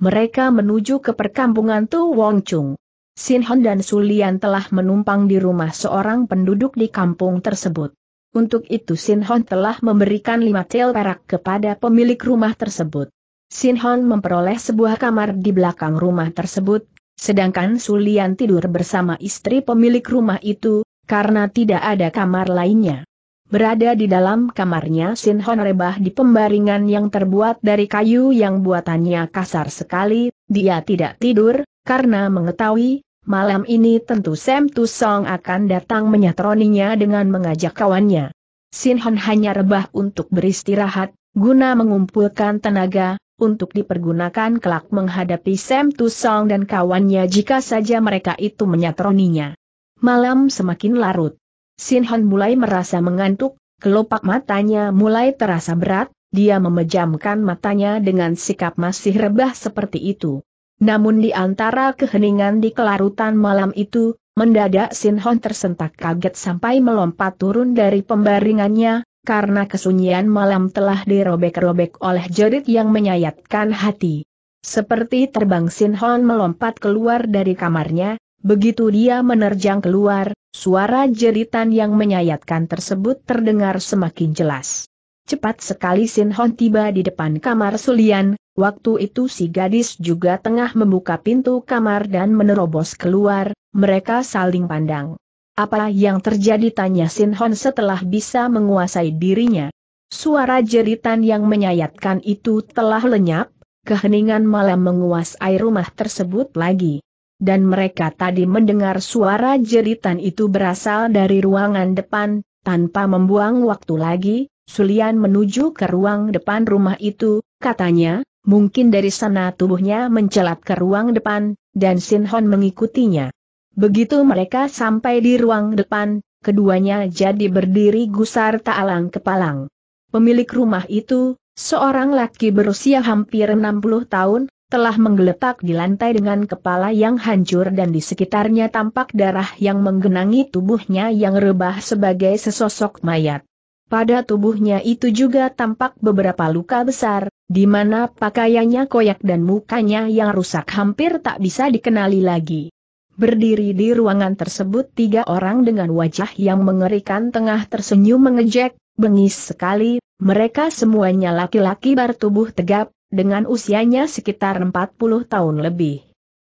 Mereka menuju ke perkampungan Tu Wong Chung sin Hon dan Sulian telah menumpang di rumah seorang penduduk di kampung tersebut. Untuk itu sin Hon telah memberikan lima tel perak kepada pemilik rumah tersebut. sin Hon memperoleh sebuah kamar di belakang rumah tersebut, sedangkan Sulian tidur bersama istri pemilik rumah itu, karena tidak ada kamar lainnya. Berada di dalam kamarnya sin Hon rebah di pembaringan yang terbuat dari kayu yang buatannya kasar sekali, dia tidak tidur, karena mengetahui, malam ini tentu Sam Tusong akan datang menyatroninya dengan mengajak kawannya. Sin Hon hanya rebah untuk beristirahat, guna mengumpulkan tenaga, untuk dipergunakan kelak menghadapi Sam Tusong dan kawannya jika saja mereka itu menyatroninya. Malam semakin larut. Sin Hon mulai merasa mengantuk, kelopak matanya mulai terasa berat, dia memejamkan matanya dengan sikap masih rebah seperti itu. Namun di antara keheningan di kelarutan malam itu, mendadak Sin Hon tersentak kaget sampai melompat turun dari pembaringannya, karena kesunyian malam telah dirobek-robek oleh jerit yang menyayatkan hati. Seperti terbang Sin Hon melompat keluar dari kamarnya, begitu dia menerjang keluar, suara jeritan yang menyayatkan tersebut terdengar semakin jelas. Cepat sekali Sin Hon tiba di depan kamar Sulian, waktu itu si gadis juga tengah membuka pintu kamar dan menerobos keluar, mereka saling pandang. Apa yang terjadi tanya Sin Hon setelah bisa menguasai dirinya. Suara jeritan yang menyayatkan itu telah lenyap, keheningan malam menguasai rumah tersebut lagi. Dan mereka tadi mendengar suara jeritan itu berasal dari ruangan depan, tanpa membuang waktu lagi, Sulian menuju ke ruang depan rumah itu, katanya, mungkin dari sana tubuhnya mencelat ke ruang depan, dan Sinhon mengikutinya. Begitu mereka sampai di ruang depan, keduanya jadi berdiri gusar tak alang kepalang. Pemilik rumah itu, seorang laki berusia hampir 60 tahun, telah menggeletak di lantai dengan kepala yang hancur dan di sekitarnya tampak darah yang menggenangi tubuhnya yang rebah sebagai sesosok mayat. Pada tubuhnya itu juga tampak beberapa luka besar, di mana pakaiannya koyak dan mukanya yang rusak hampir tak bisa dikenali lagi. Berdiri di ruangan tersebut tiga orang dengan wajah yang mengerikan tengah tersenyum mengejek, bengis sekali, mereka semuanya laki-laki bertubuh tegap, dengan usianya sekitar 40 tahun lebih.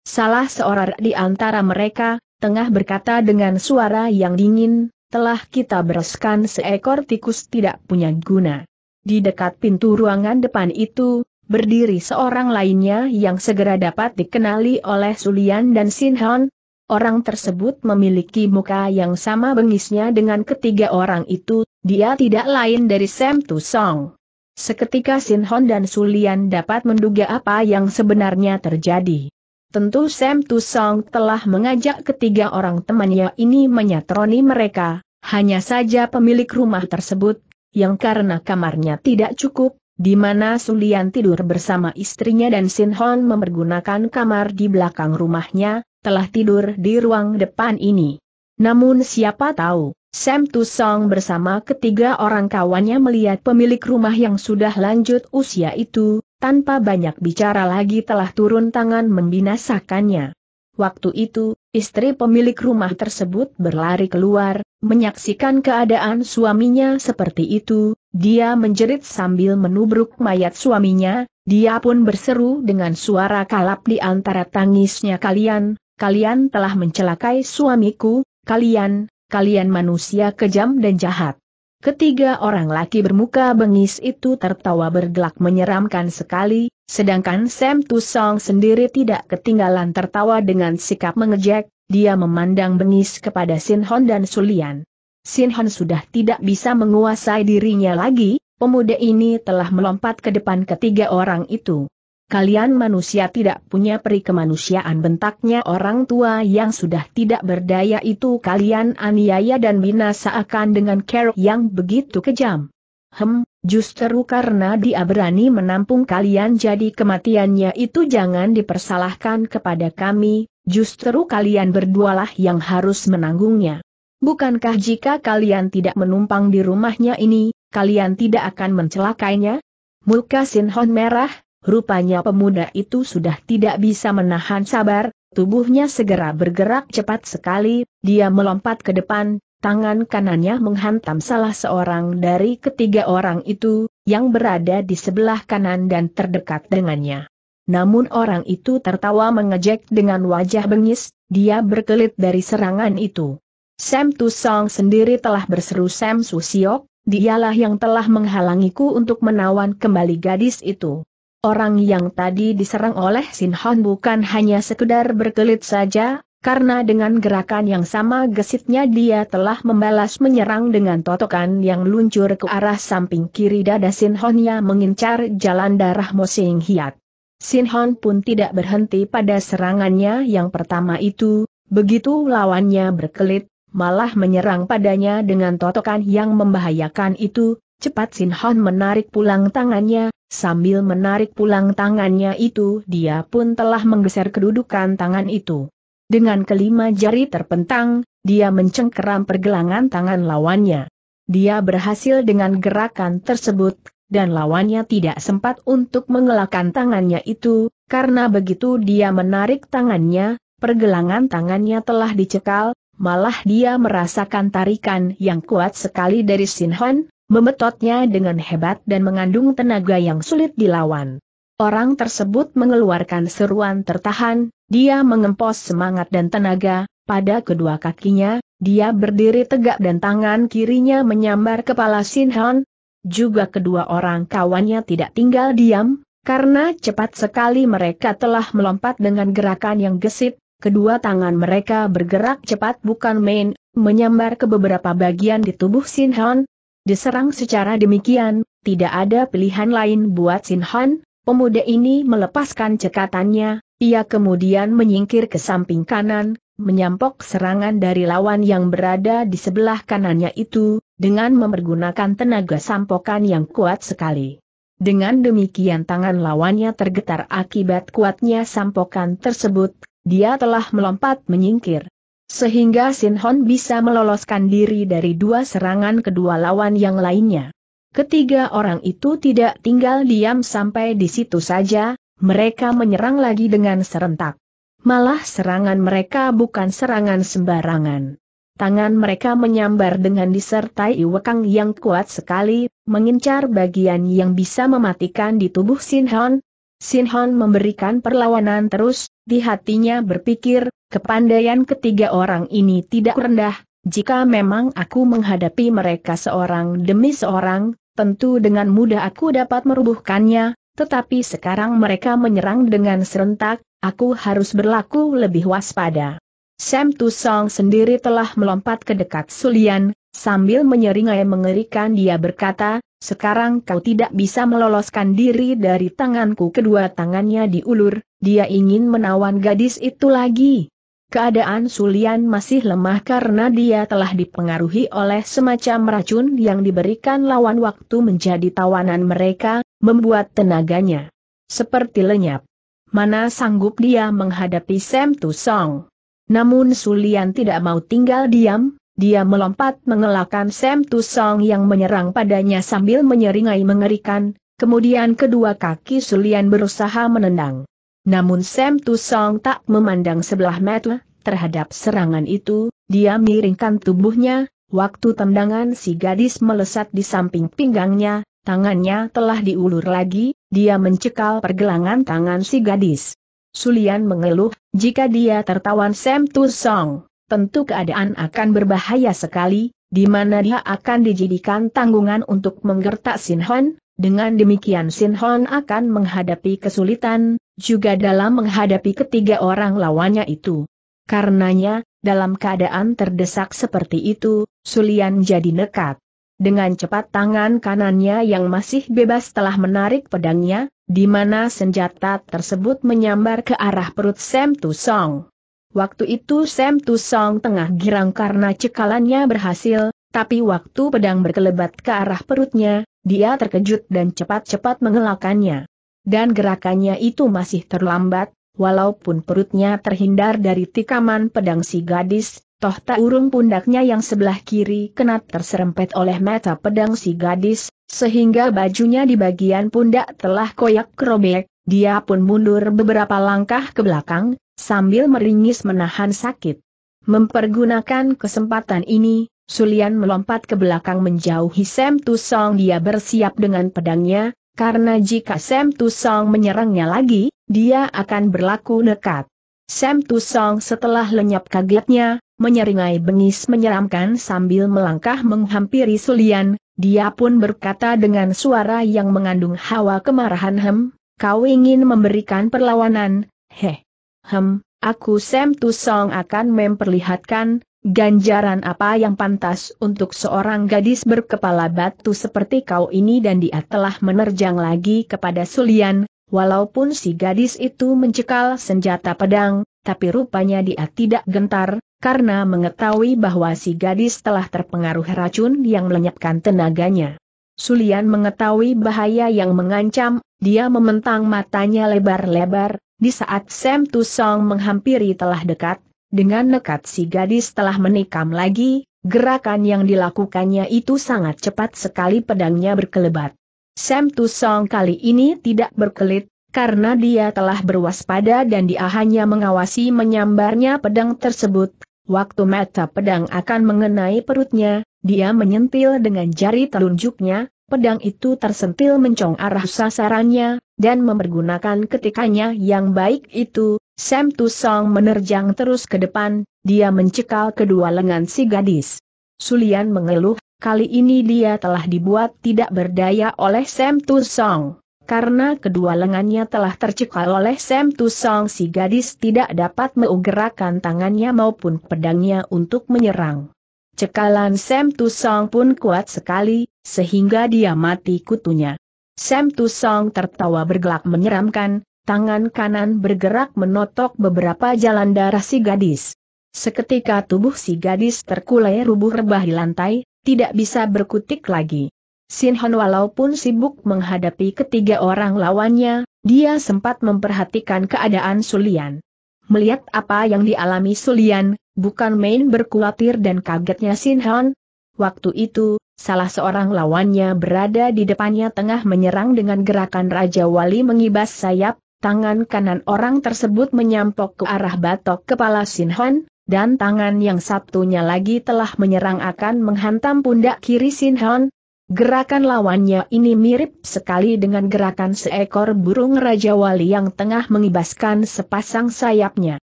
Salah seorang di antara mereka, tengah berkata dengan suara yang dingin, telah kita bereskan seekor tikus tidak punya guna. Di dekat pintu ruangan depan itu, berdiri seorang lainnya yang segera dapat dikenali oleh Sulian dan Sinhon. Orang tersebut memiliki muka yang sama bengisnya dengan ketiga orang itu, dia tidak lain dari Sam Tusong. Seketika Sinhon dan Sulian dapat menduga apa yang sebenarnya terjadi. Tentu Sam Tusong telah mengajak ketiga orang temannya ini menyatroni mereka, hanya saja pemilik rumah tersebut, yang karena kamarnya tidak cukup, di mana Sulian tidur bersama istrinya dan Sin Hon memergunakan kamar di belakang rumahnya, telah tidur di ruang depan ini. Namun siapa tahu, Sam Tusong bersama ketiga orang kawannya melihat pemilik rumah yang sudah lanjut usia itu, tanpa banyak bicara lagi telah turun tangan membinasakannya. Waktu itu, istri pemilik rumah tersebut berlari keluar, menyaksikan keadaan suaminya seperti itu, dia menjerit sambil menubruk mayat suaminya, dia pun berseru dengan suara kalap di antara tangisnya kalian, kalian telah mencelakai suamiku, kalian, kalian manusia kejam dan jahat. Ketiga orang laki bermuka bengis itu tertawa bergelak menyeramkan sekali, sedangkan Sam Tusong sendiri tidak ketinggalan tertawa dengan sikap mengejek, dia memandang bengis kepada Sin Hon dan Sulian. Sin Hon sudah tidak bisa menguasai dirinya lagi, pemuda ini telah melompat ke depan ketiga orang itu. Kalian manusia tidak punya peri kemanusiaan bentaknya orang tua yang sudah tidak berdaya itu kalian aniaya dan binasa akan dengan care yang begitu kejam. Hem, justru karena dia berani menampung kalian jadi kematiannya itu jangan dipersalahkan kepada kami, justru kalian berdualah yang harus menanggungnya. Bukankah jika kalian tidak menumpang di rumahnya ini, kalian tidak akan mencelakainya? Muka Sin merah, Rupanya pemuda itu sudah tidak bisa menahan sabar, tubuhnya segera bergerak cepat sekali, dia melompat ke depan, tangan kanannya menghantam salah seorang dari ketiga orang itu, yang berada di sebelah kanan dan terdekat dengannya. Namun orang itu tertawa mengejek dengan wajah bengis, dia berkelit dari serangan itu. Sam Tusong sendiri telah berseru Sam Susiok, dialah yang telah menghalangiku untuk menawan kembali gadis itu. Orang yang tadi diserang oleh Sin Hon bukan hanya sekedar berkelit saja, karena dengan gerakan yang sama gesitnya dia telah membalas menyerang dengan totokan yang luncur ke arah samping kiri dada Sin Hon yang mengincar jalan darah Mo Sing Hiat. Sin Hon pun tidak berhenti pada serangannya yang pertama itu, begitu lawannya berkelit, malah menyerang padanya dengan totokan yang membahayakan itu, Cepat Sin Hon menarik pulang tangannya, sambil menarik pulang tangannya itu dia pun telah menggeser kedudukan tangan itu. Dengan kelima jari terpentang, dia mencengkeram pergelangan tangan lawannya. Dia berhasil dengan gerakan tersebut, dan lawannya tidak sempat untuk mengelakkan tangannya itu, karena begitu dia menarik tangannya, pergelangan tangannya telah dicekal, malah dia merasakan tarikan yang kuat sekali dari Sin Sinhon, Memetotnya dengan hebat dan mengandung tenaga yang sulit dilawan. Orang tersebut mengeluarkan seruan tertahan, dia mengempos semangat dan tenaga, pada kedua kakinya, dia berdiri tegak dan tangan kirinya menyambar kepala Sinhan. Juga kedua orang kawannya tidak tinggal diam, karena cepat sekali mereka telah melompat dengan gerakan yang gesit, kedua tangan mereka bergerak cepat bukan main, menyambar ke beberapa bagian di tubuh Sinhan, Diserang secara demikian, tidak ada pilihan lain buat Sin Han, pemuda ini melepaskan cekatannya, ia kemudian menyingkir ke samping kanan, menyampok serangan dari lawan yang berada di sebelah kanannya itu, dengan memergunakan tenaga sampokan yang kuat sekali. Dengan demikian tangan lawannya tergetar akibat kuatnya sampokan tersebut, dia telah melompat menyingkir sehingga Sinhon bisa meloloskan diri dari dua serangan kedua lawan yang lainnya. Ketiga orang itu tidak tinggal diam sampai di situ saja, mereka menyerang lagi dengan serentak. Malah serangan mereka bukan serangan sembarangan. Tangan mereka menyambar dengan disertai iwekang yang kuat sekali, mengincar bagian yang bisa mematikan di tubuh Sinhon, Sin Hon memberikan perlawanan terus, di hatinya berpikir, kepandaian ketiga orang ini tidak rendah, jika memang aku menghadapi mereka seorang demi seorang, tentu dengan mudah aku dapat merubuhkannya, tetapi sekarang mereka menyerang dengan serentak, aku harus berlaku lebih waspada. Sam Tusong sendiri telah melompat ke dekat Sulian, sambil menyeringai mengerikan dia berkata, sekarang kau tidak bisa meloloskan diri dari tanganku kedua tangannya diulur, dia ingin menawan gadis itu lagi. Keadaan Sulian masih lemah karena dia telah dipengaruhi oleh semacam racun yang diberikan lawan waktu menjadi tawanan mereka, membuat tenaganya seperti lenyap. Mana sanggup dia menghadapi Sam Tusong. Namun Sulian tidak mau tinggal diam, dia melompat mengelakkan Sam Tusong yang menyerang padanya sambil menyeringai mengerikan, kemudian kedua kaki Sulian berusaha menendang. Namun Sam Tusong tak memandang sebelah mata terhadap serangan itu, dia miringkan tubuhnya, waktu tendangan si gadis melesat di samping pinggangnya, tangannya telah diulur lagi, dia mencekal pergelangan tangan si gadis. Sulian mengeluh, jika dia tertawan Sam Tusong tentu keadaan akan berbahaya sekali, di mana dia akan dijadikan tanggungan untuk menggertak Sinhon, dengan demikian sin Sinhon akan menghadapi kesulitan, juga dalam menghadapi ketiga orang lawannya itu. Karenanya, dalam keadaan terdesak seperti itu, Sulian jadi nekat. Dengan cepat tangan kanannya yang masih bebas telah menarik pedangnya, di mana senjata tersebut menyambar ke arah perut Sam Tusong. Waktu itu Sam Tusong tengah girang karena cekalannya berhasil, tapi waktu pedang berkelebat ke arah perutnya, dia terkejut dan cepat-cepat mengelakannya. Dan gerakannya itu masih terlambat, walaupun perutnya terhindar dari tikaman pedang si gadis, toh tak urung pundaknya yang sebelah kiri kena terserempet oleh mata pedang si gadis, sehingga bajunya di bagian pundak telah koyak kerobek, dia pun mundur beberapa langkah ke belakang, sambil meringis menahan sakit. Mempergunakan kesempatan ini, Sulian melompat ke belakang menjauhi Sam Tusong dia bersiap dengan pedangnya, karena jika Sam Tusong menyerangnya lagi, dia akan berlaku nekat. Sam Tusong setelah lenyap kagetnya, menyeringai bengis menyeramkan sambil melangkah menghampiri Sulian, dia pun berkata dengan suara yang mengandung hawa kemarahan hem, kau ingin memberikan perlawanan, heh. Hem, aku Sam Tusong akan memperlihatkan ganjaran apa yang pantas untuk seorang gadis berkepala batu seperti kau ini dan dia telah menerjang lagi kepada Sulian, walaupun si gadis itu mencekal senjata pedang, tapi rupanya dia tidak gentar, karena mengetahui bahwa si gadis telah terpengaruh racun yang melenyapkan tenaganya. Sulian mengetahui bahaya yang mengancam, dia mementang matanya lebar-lebar, di saat Sam Tusong menghampiri telah dekat, dengan nekat si gadis telah menikam lagi, gerakan yang dilakukannya itu sangat cepat sekali pedangnya berkelebat. Sam Tusong kali ini tidak berkelit, karena dia telah berwaspada dan dia hanya mengawasi menyambarnya pedang tersebut. Waktu mata pedang akan mengenai perutnya, dia menyentil dengan jari telunjuknya, pedang itu tersentil mencong arah sasarannya, dan mempergunakan ketikanya yang baik itu, Sam Tusong menerjang terus ke depan, dia mencekal kedua lengan si gadis. Sulian mengeluh, kali ini dia telah dibuat tidak berdaya oleh Sam Tusong. Karena kedua lengannya telah tercekal oleh Sam Tusong si gadis tidak dapat menggerakkan tangannya maupun pedangnya untuk menyerang. Cekalan Sam Tusong pun kuat sekali, sehingga dia mati kutunya. Sam Tusong tertawa bergelak menyeramkan, tangan kanan bergerak menotok beberapa jalan darah si gadis. Seketika tubuh si gadis terkulai rubuh rebah di lantai, tidak bisa berkutik lagi. Sin Han walaupun sibuk menghadapi ketiga orang lawannya, dia sempat memperhatikan keadaan Sulian. Melihat apa yang dialami Sulian, bukan main berkulatir dan kagetnya Sin Han. Waktu itu, Salah seorang lawannya berada di depannya tengah menyerang dengan gerakan Raja Wali mengibas sayap, tangan kanan orang tersebut menyampok ke arah batok kepala Sinhan, dan tangan yang satunya lagi telah menyerang akan menghantam pundak kiri Sinhan, Gerakan lawannya ini mirip sekali dengan gerakan seekor burung Raja Wali yang tengah mengibaskan sepasang sayapnya.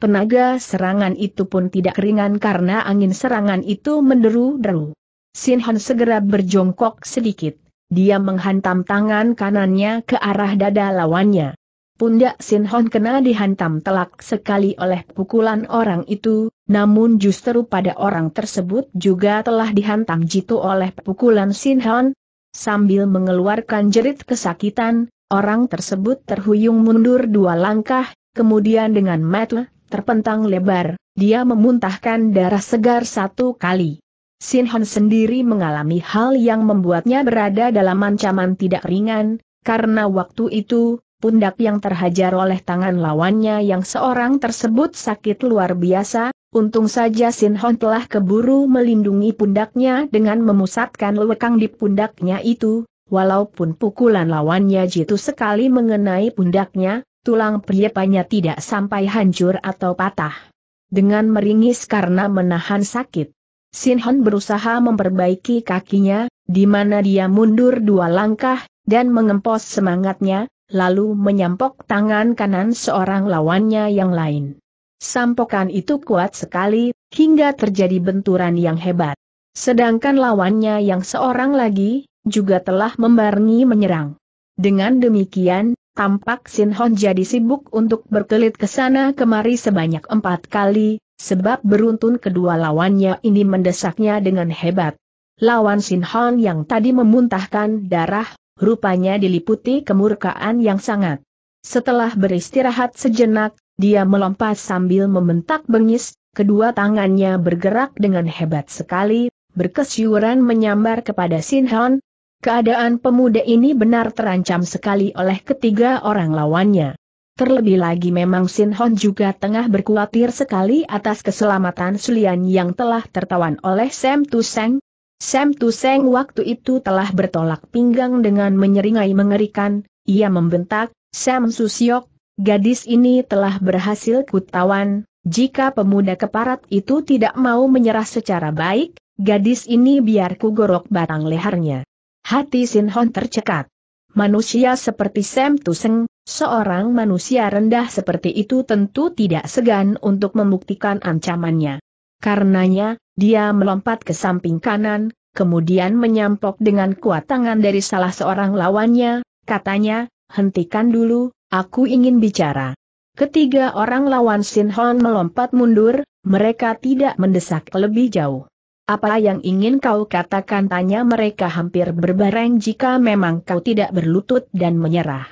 Penaga serangan itu pun tidak ringan karena angin serangan itu menderu-deru. Sin Han segera berjongkok sedikit. Dia menghantam tangan kanannya ke arah dada lawannya. Pundak Sin Hon kena dihantam telak sekali oleh pukulan orang itu, namun justru pada orang tersebut juga telah dihantam jitu oleh pukulan Sin Hon. Sambil mengeluarkan jerit kesakitan, orang tersebut terhuyung mundur dua langkah, kemudian dengan mata terpentang lebar, dia memuntahkan darah segar satu kali. Sin Hon sendiri mengalami hal yang membuatnya berada dalam ancaman tidak ringan, karena waktu itu, pundak yang terhajar oleh tangan lawannya yang seorang tersebut sakit luar biasa, untung saja Sin Hon telah keburu melindungi pundaknya dengan memusatkan lekang di pundaknya itu, walaupun pukulan lawannya jitu sekali mengenai pundaknya, tulang priepanya tidak sampai hancur atau patah. Dengan meringis karena menahan sakit, Sin-hoon berusaha memperbaiki kakinya, di mana dia mundur dua langkah, dan mengempos semangatnya, lalu menyampok tangan kanan seorang lawannya yang lain. Sampokan itu kuat sekali, hingga terjadi benturan yang hebat. Sedangkan lawannya yang seorang lagi, juga telah membarengi menyerang. Dengan demikian, tampak sin Sinhon jadi sibuk untuk berkelit ke sana kemari sebanyak empat kali, Sebab beruntun kedua lawannya ini mendesaknya dengan hebat. Lawan Sin Hon yang tadi memuntahkan darah, rupanya diliputi kemurkaan yang sangat. Setelah beristirahat sejenak, dia melompat sambil membentak bengis, kedua tangannya bergerak dengan hebat sekali, berkesyuran menyambar kepada Sin Hon. Keadaan pemuda ini benar terancam sekali oleh ketiga orang lawannya. Terlebih lagi memang Sin Hon juga tengah berkuatir sekali atas keselamatan Sulian yang telah tertawan oleh Sam Tuseng. Sam Tuseng waktu itu telah bertolak pinggang dengan menyeringai mengerikan, ia membentak, Sam Susiok, gadis ini telah berhasil kutawan, jika pemuda keparat itu tidak mau menyerah secara baik, gadis ini biar gorok batang lehernya. Hati Sin Hon tercekat. Manusia seperti Sam Tuseng, Seorang manusia rendah seperti itu tentu tidak segan untuk membuktikan ancamannya. Karenanya, dia melompat ke samping kanan, kemudian menyampok dengan kuat tangan dari salah seorang lawannya, katanya, hentikan dulu, aku ingin bicara. Ketiga orang lawan Sinhon melompat mundur, mereka tidak mendesak lebih jauh. Apa yang ingin kau katakan tanya mereka hampir berbareng jika memang kau tidak berlutut dan menyerah.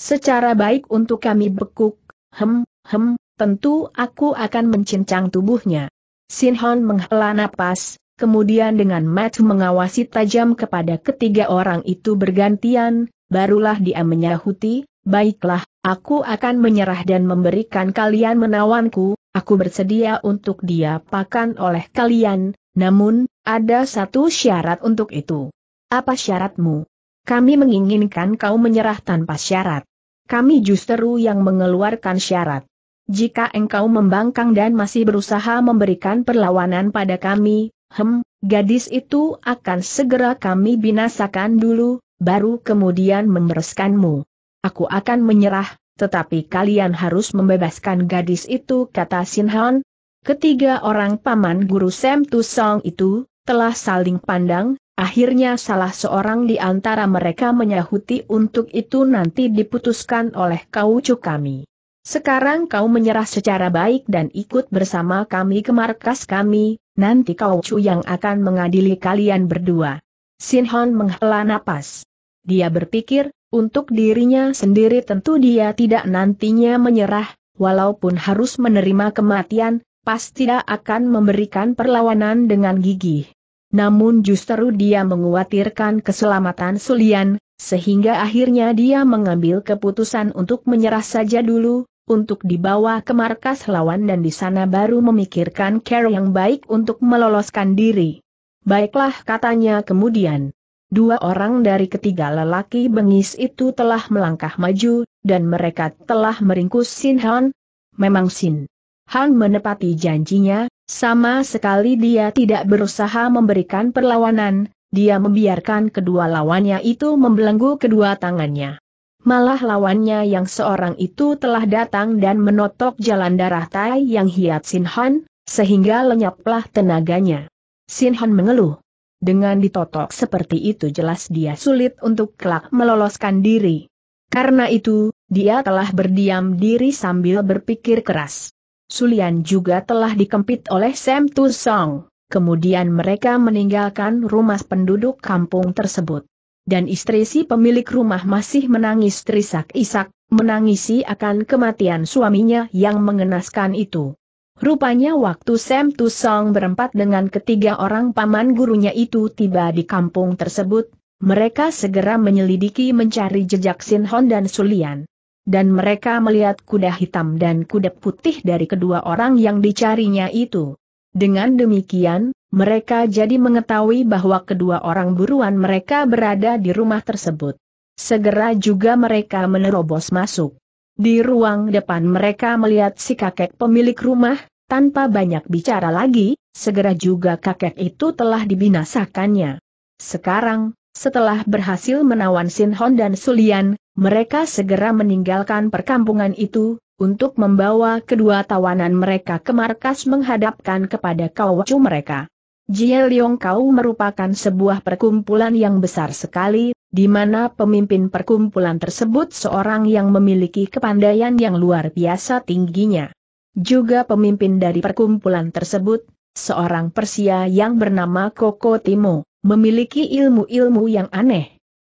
Secara baik untuk kami bekuk, hem, hem, tentu aku akan mencincang tubuhnya. Sinhon menghela napas, kemudian dengan mat mengawasi tajam kepada ketiga orang itu bergantian, barulah dia menyahuti, baiklah, aku akan menyerah dan memberikan kalian menawanku, aku bersedia untuk dia pakan oleh kalian, namun, ada satu syarat untuk itu. Apa syaratmu? Kami menginginkan kau menyerah tanpa syarat. Kami justru yang mengeluarkan syarat. Jika engkau membangkang dan masih berusaha memberikan perlawanan pada kami, hem, gadis itu akan segera kami binasakan dulu, baru kemudian membereskanmu. Aku akan menyerah, tetapi kalian harus membebaskan gadis itu kata Sinhan. Ketiga orang paman guru Sam Tusong itu, telah saling pandang, Akhirnya salah seorang di antara mereka menyahuti untuk itu nanti diputuskan oleh kau cu kami. Sekarang kau menyerah secara baik dan ikut bersama kami ke markas kami, nanti kau cu yang akan mengadili kalian berdua. Sinhon menghela napas. Dia berpikir, untuk dirinya sendiri tentu dia tidak nantinya menyerah, walaupun harus menerima kematian, pasti tidak akan memberikan perlawanan dengan gigih. Namun justru dia menguatirkan keselamatan Sulian, sehingga akhirnya dia mengambil keputusan untuk menyerah saja dulu, untuk dibawa ke markas lawan dan di sana baru memikirkan care yang baik untuk meloloskan diri. Baiklah katanya kemudian. Dua orang dari ketiga lelaki bengis itu telah melangkah maju, dan mereka telah meringkus Sin Han. Memang Sin Han menepati janjinya, sama sekali dia tidak berusaha memberikan perlawanan, dia membiarkan kedua lawannya itu membelenggu kedua tangannya. Malah lawannya yang seorang itu telah datang dan menotok jalan darah Tai yang hiat Sin Han, sehingga lenyaplah tenaganya. Sin Han mengeluh. Dengan ditotok seperti itu jelas dia sulit untuk kelak meloloskan diri. Karena itu, dia telah berdiam diri sambil berpikir keras. Sulian juga telah dikempit oleh Sam Tu Song. Kemudian mereka meninggalkan rumah penduduk kampung tersebut. Dan istri si pemilik rumah masih menangis terisak-isak, menangisi akan kematian suaminya yang mengenaskan itu. Rupanya waktu Sam Song berempat dengan ketiga orang paman gurunya itu tiba di kampung tersebut, mereka segera menyelidiki mencari jejak Sin Hon dan Sulian. Dan mereka melihat kuda hitam dan kuda putih dari kedua orang yang dicarinya itu. Dengan demikian, mereka jadi mengetahui bahwa kedua orang buruan mereka berada di rumah tersebut. Segera juga mereka menerobos masuk. Di ruang depan mereka melihat si kakek pemilik rumah, tanpa banyak bicara lagi, segera juga kakek itu telah dibinasakannya. Sekarang, setelah berhasil menawan Sinhon dan Sulian, mereka segera meninggalkan perkampungan itu, untuk membawa kedua tawanan mereka ke markas menghadapkan kepada kawacu mereka. Jie Liong Kau merupakan sebuah perkumpulan yang besar sekali, di mana pemimpin perkumpulan tersebut seorang yang memiliki kepandaian yang luar biasa tingginya. Juga pemimpin dari perkumpulan tersebut, seorang Persia yang bernama Koko Timo, memiliki ilmu-ilmu yang aneh,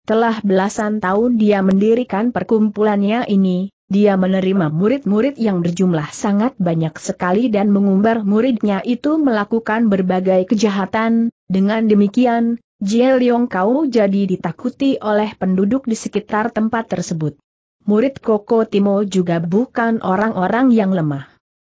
telah belasan tahun dia mendirikan perkumpulannya ini, dia menerima murid-murid yang berjumlah sangat banyak sekali dan mengumbar muridnya itu melakukan berbagai kejahatan, dengan demikian, Jie Kau jadi ditakuti oleh penduduk di sekitar tempat tersebut. Murid Koko Timo juga bukan orang-orang yang lemah.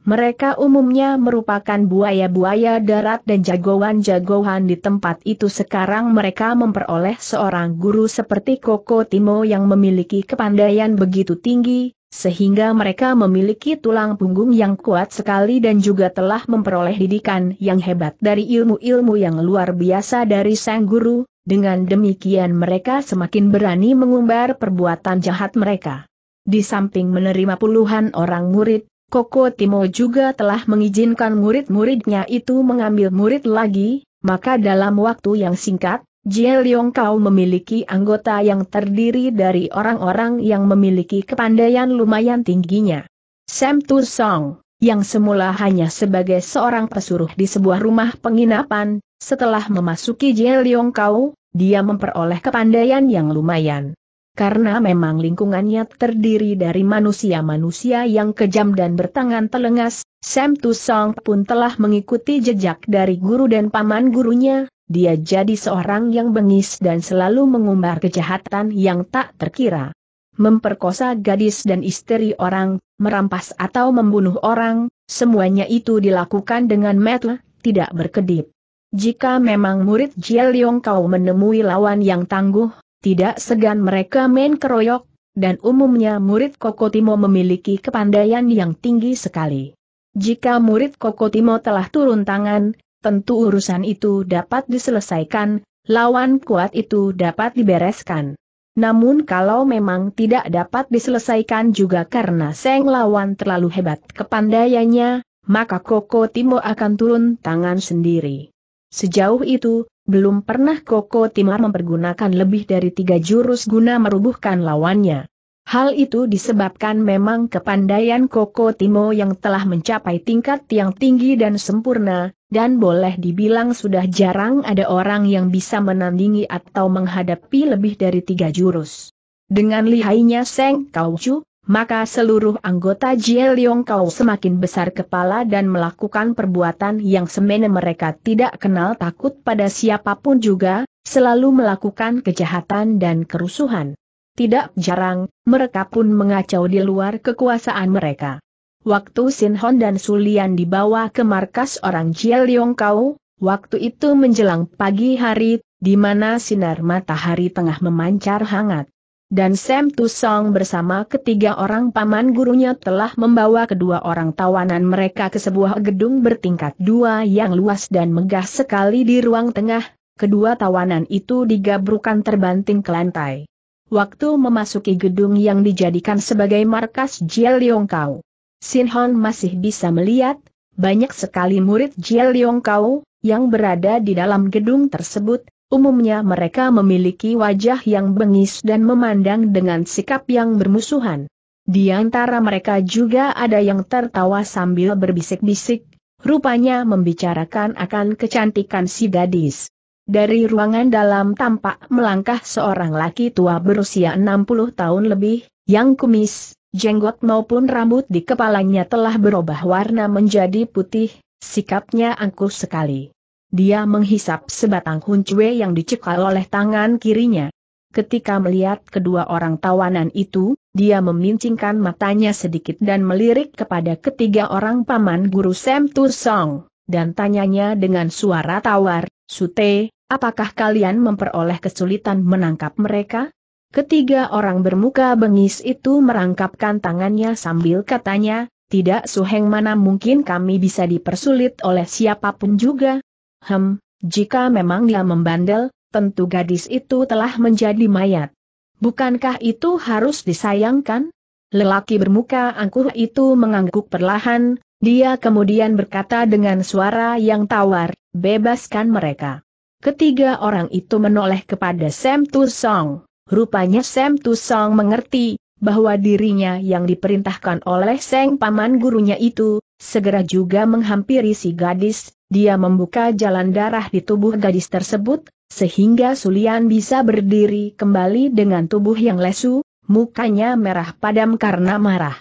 Mereka umumnya merupakan buaya-buaya darat dan jagoan-jagoan di tempat itu sekarang mereka memperoleh seorang guru seperti Koko Timo yang memiliki kepandaian begitu tinggi, sehingga mereka memiliki tulang punggung yang kuat sekali dan juga telah memperoleh didikan yang hebat dari ilmu-ilmu yang luar biasa dari sang guru, dengan demikian mereka semakin berani mengumbar perbuatan jahat mereka. Di samping menerima puluhan orang murid, Koko Timo juga telah mengizinkan murid-muridnya itu mengambil murid lagi, maka dalam waktu yang singkat, Jie Leong Kau memiliki anggota yang terdiri dari orang-orang yang memiliki kepandaian lumayan tingginya. Sam Tu Song, yang semula hanya sebagai seorang pesuruh di sebuah rumah penginapan, setelah memasuki Jie Leong Kau, dia memperoleh kepandaian yang lumayan karena memang lingkungannya terdiri dari manusia-manusia yang kejam dan bertangan telengas, Sam Tusong pun telah mengikuti jejak dari guru dan paman gurunya, dia jadi seorang yang bengis dan selalu mengumbar kejahatan yang tak terkira. Memperkosa gadis dan istri orang, merampas atau membunuh orang, semuanya itu dilakukan dengan metel, tidak berkedip. Jika memang murid Jiel kau menemui lawan yang tangguh, tidak segan mereka main keroyok, dan umumnya murid Kokotimo memiliki kepandaian yang tinggi sekali. Jika murid Kokotimo telah turun tangan, tentu urusan itu dapat diselesaikan, lawan kuat itu dapat dibereskan. Namun kalau memang tidak dapat diselesaikan juga karena Seng lawan terlalu hebat kepandaiannya, maka Kokotimo akan turun tangan sendiri. Sejauh itu, belum pernah Koko Timar mempergunakan lebih dari tiga jurus guna merubuhkan lawannya. Hal itu disebabkan memang kepandaian Koko Timo yang telah mencapai tingkat yang tinggi dan sempurna, dan boleh dibilang sudah jarang ada orang yang bisa menandingi atau menghadapi lebih dari tiga jurus. Dengan lihainya Seng Kau Chu, maka seluruh anggota Jie Leong Kau semakin besar kepala dan melakukan perbuatan yang semena mereka tidak kenal takut pada siapapun juga, selalu melakukan kejahatan dan kerusuhan. Tidak jarang, mereka pun mengacau di luar kekuasaan mereka. Waktu Sin Hon dan Sulian dibawa ke markas orang Jie Leong Kau, waktu itu menjelang pagi hari, di mana sinar matahari tengah memancar hangat dan Sam Tusong bersama ketiga orang paman gurunya telah membawa kedua orang tawanan mereka ke sebuah gedung bertingkat dua yang luas dan megah sekali di ruang tengah, kedua tawanan itu digabrukan terbanting ke lantai. Waktu memasuki gedung yang dijadikan sebagai markas Jiel Kau, Sin Hon masih bisa melihat, banyak sekali murid Jiel Kau, yang berada di dalam gedung tersebut, Umumnya mereka memiliki wajah yang bengis dan memandang dengan sikap yang bermusuhan. Di antara mereka juga ada yang tertawa sambil berbisik-bisik, rupanya membicarakan akan kecantikan si gadis. Dari ruangan dalam tampak melangkah seorang laki tua berusia 60 tahun lebih, yang kumis, jenggot maupun rambut di kepalanya telah berubah warna menjadi putih, sikapnya angkuh sekali. Dia menghisap sebatang huncue yang dicekal oleh tangan kirinya. Ketika melihat kedua orang tawanan itu, dia memincingkan matanya sedikit dan melirik kepada ketiga orang paman guru Sam Tursong, dan tanyanya dengan suara tawar, Sute, apakah kalian memperoleh kesulitan menangkap mereka? Ketiga orang bermuka bengis itu merangkapkan tangannya sambil katanya, tidak suheng mana mungkin kami bisa dipersulit oleh siapapun juga, Hem, jika memang dia membandel, tentu gadis itu telah menjadi mayat. Bukankah itu harus disayangkan? Lelaki bermuka angkuh itu mengangguk perlahan, dia kemudian berkata dengan suara yang tawar, bebaskan mereka. Ketiga orang itu menoleh kepada Sam Tusong. Rupanya Sam Tusong mengerti, bahwa dirinya yang diperintahkan oleh Seng Paman gurunya itu, segera juga menghampiri si gadis, dia membuka jalan darah di tubuh gadis tersebut, sehingga Sulian bisa berdiri kembali dengan tubuh yang lesu, mukanya merah padam karena marah.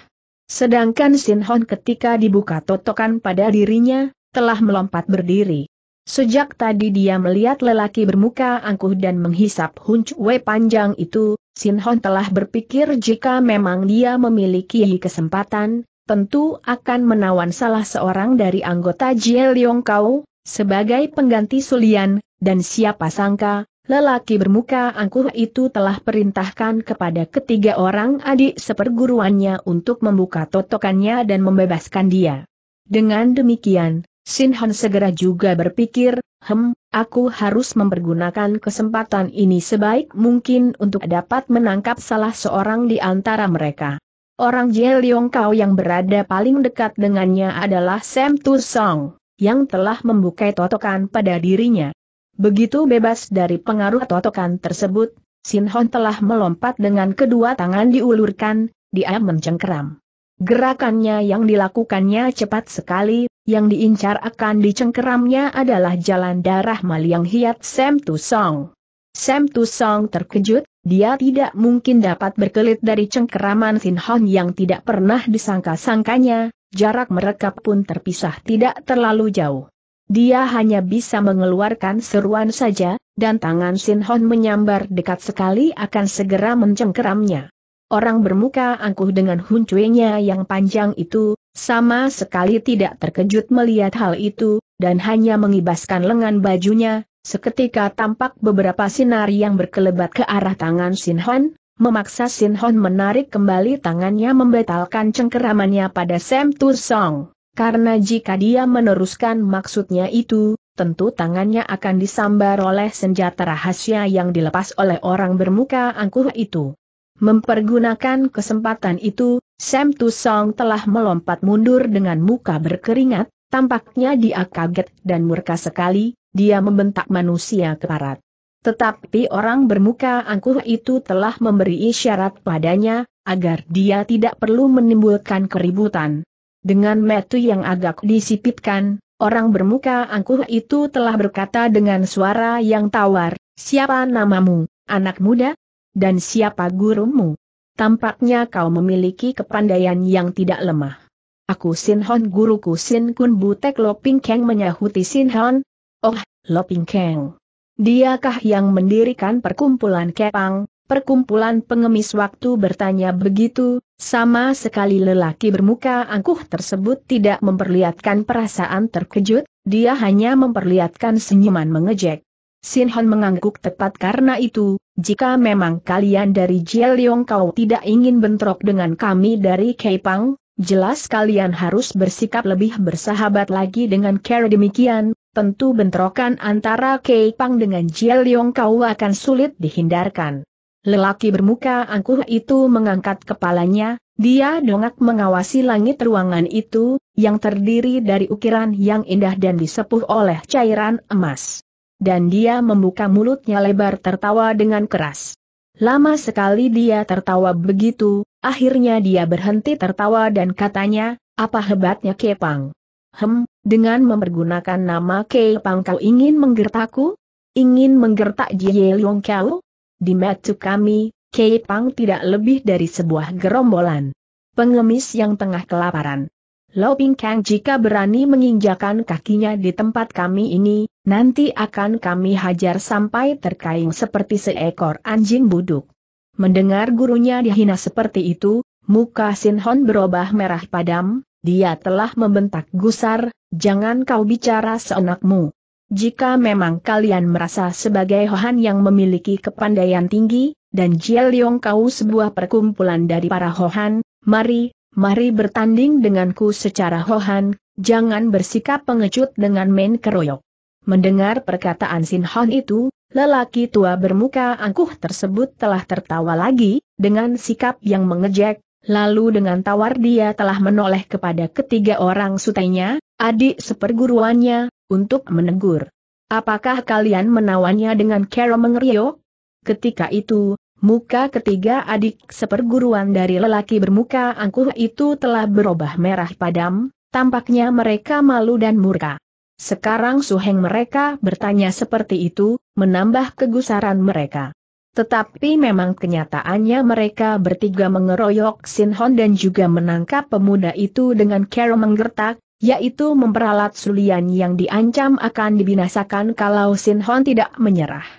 Sedangkan Sin Hon ketika dibuka totokan pada dirinya, telah melompat berdiri. Sejak tadi dia melihat lelaki bermuka angkuh dan menghisap Hunchwe panjang itu, Sin Hon telah berpikir jika memang dia memiliki kesempatan, tentu akan menawan salah seorang dari anggota Jie Kau, sebagai pengganti Sulian, dan siapa sangka, lelaki bermuka angkuh itu telah perintahkan kepada ketiga orang adik seperguruannya untuk membuka totokannya dan membebaskan dia. Dengan demikian, Sin Han segera juga berpikir, hem, aku harus mempergunakan kesempatan ini sebaik mungkin untuk dapat menangkap salah seorang di antara mereka. Orang Jeliong Kau yang berada paling dekat dengannya adalah Sam Tu Song, yang telah membuka totokan pada dirinya. Begitu bebas dari pengaruh totokan tersebut, Sin Hon telah melompat dengan kedua tangan diulurkan, dia mencengkeram. Gerakannya yang dilakukannya cepat sekali, yang diincar akan dicengkeramnya adalah jalan darah Maliang hiat Sam Tu Song. Sam Tu Song terkejut, dia tidak mungkin dapat berkelit dari cengkeraman Sin Hon yang tidak pernah disangka-sangkanya, jarak mereka pun terpisah tidak terlalu jauh. Dia hanya bisa mengeluarkan seruan saja, dan tangan Sin Hon menyambar dekat sekali akan segera mencengkeramnya. Orang bermuka angkuh dengan huncuenya yang panjang itu, sama sekali tidak terkejut melihat hal itu, dan hanya mengibaskan lengan bajunya, Seketika tampak beberapa sinar yang berkelebat ke arah tangan sin Hon, memaksa sin Hon menarik kembali tangannya membatalkan cengkeramannya pada Sam Tu Song. Karena jika dia meneruskan maksudnya itu, tentu tangannya akan disambar oleh senjata rahasia yang dilepas oleh orang bermuka angkuh itu. Mempergunakan kesempatan itu, Sam Tu Song telah melompat mundur dengan muka berkeringat, tampaknya dia kaget dan murka sekali, dia membentak manusia keparat. Tetapi orang bermuka angkuh itu telah memberi isyarat padanya, agar dia tidak perlu menimbulkan keributan. Dengan metu yang agak disipitkan, orang bermuka angkuh itu telah berkata dengan suara yang tawar, siapa namamu, anak muda? Dan siapa gurumu? Tampaknya kau memiliki kepandaian yang tidak lemah. Aku Sin Hon guruku Sin Kun Butek Loping Keng menyahuti Sin Hon, Oh, Loping Keng. Diakah yang mendirikan perkumpulan Kepang, perkumpulan pengemis waktu bertanya begitu, sama sekali lelaki bermuka angkuh tersebut tidak memperlihatkan perasaan terkejut, dia hanya memperlihatkan senyuman mengejek. Sin Hon mengangguk tepat karena itu, jika memang kalian dari Jieliong kau tidak ingin bentrok dengan kami dari kepang, jelas kalian harus bersikap lebih bersahabat lagi dengan cara demikian, tentu bentrokan antara Kei Pang dengan Jia Liong Kau akan sulit dihindarkan. Lelaki bermuka angkuh itu mengangkat kepalanya, dia dongak mengawasi langit ruangan itu, yang terdiri dari ukiran yang indah dan disepuh oleh cairan emas. Dan dia membuka mulutnya lebar tertawa dengan keras. Lama sekali dia tertawa begitu, akhirnya dia berhenti tertawa dan katanya, apa hebatnya Kepang. Hem, dengan mempergunakan nama Kei Pang kau ingin menggertakku? Ingin menggertak Jie Long kau? Di mata kami, Kei Pang tidak lebih dari sebuah gerombolan. Pengemis yang tengah kelaparan. Lo Ping Kang jika berani menginjakan kakinya di tempat kami ini, nanti akan kami hajar sampai terkaing seperti seekor anjing buduk. Mendengar gurunya dihina seperti itu, muka Sin Hon berubah merah padam, dia telah membentak gusar, jangan kau bicara seenakmu. Jika memang kalian merasa sebagai Hohan yang memiliki kepandaian tinggi, dan Jia kau sebuah perkumpulan dari para Hohan, mari, mari bertanding denganku secara Hohan, jangan bersikap pengecut dengan main keroyok. Mendengar perkataan Sin Hon itu, lelaki tua bermuka angkuh tersebut telah tertawa lagi, dengan sikap yang mengejek, Lalu dengan tawar dia telah menoleh kepada ketiga orang sutainya, adik seperguruannya, untuk menegur. Apakah kalian menawannya dengan cara mengerio? Ketika itu, muka ketiga adik seperguruan dari lelaki bermuka angkuh itu telah berubah merah padam, tampaknya mereka malu dan murka. Sekarang suheng mereka bertanya seperti itu, menambah kegusaran mereka. Tetapi memang kenyataannya mereka bertiga mengeroyok Sin Hon dan juga menangkap pemuda itu dengan cara menggertak, yaitu memperalat Sulian yang diancam akan dibinasakan kalau Sin Hon tidak menyerah.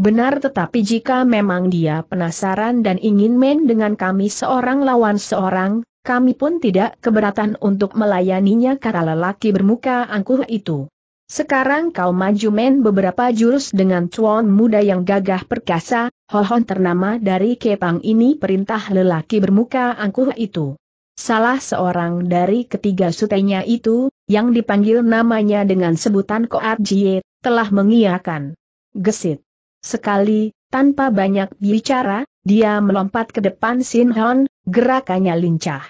Benar tetapi jika memang dia penasaran dan ingin main dengan kami seorang lawan seorang, kami pun tidak keberatan untuk melayaninya karena lelaki bermuka angkuh itu. Sekarang kau maju men beberapa jurus dengan cuan muda yang gagah perkasa, hohon ternama dari Kepang ini perintah lelaki bermuka angkuh itu. Salah seorang dari ketiga sutenya itu, yang dipanggil namanya dengan sebutan Koat Jie, telah mengiakan. Gesit. Sekali, tanpa banyak bicara, dia melompat ke depan Sin Hon, gerakannya lincah.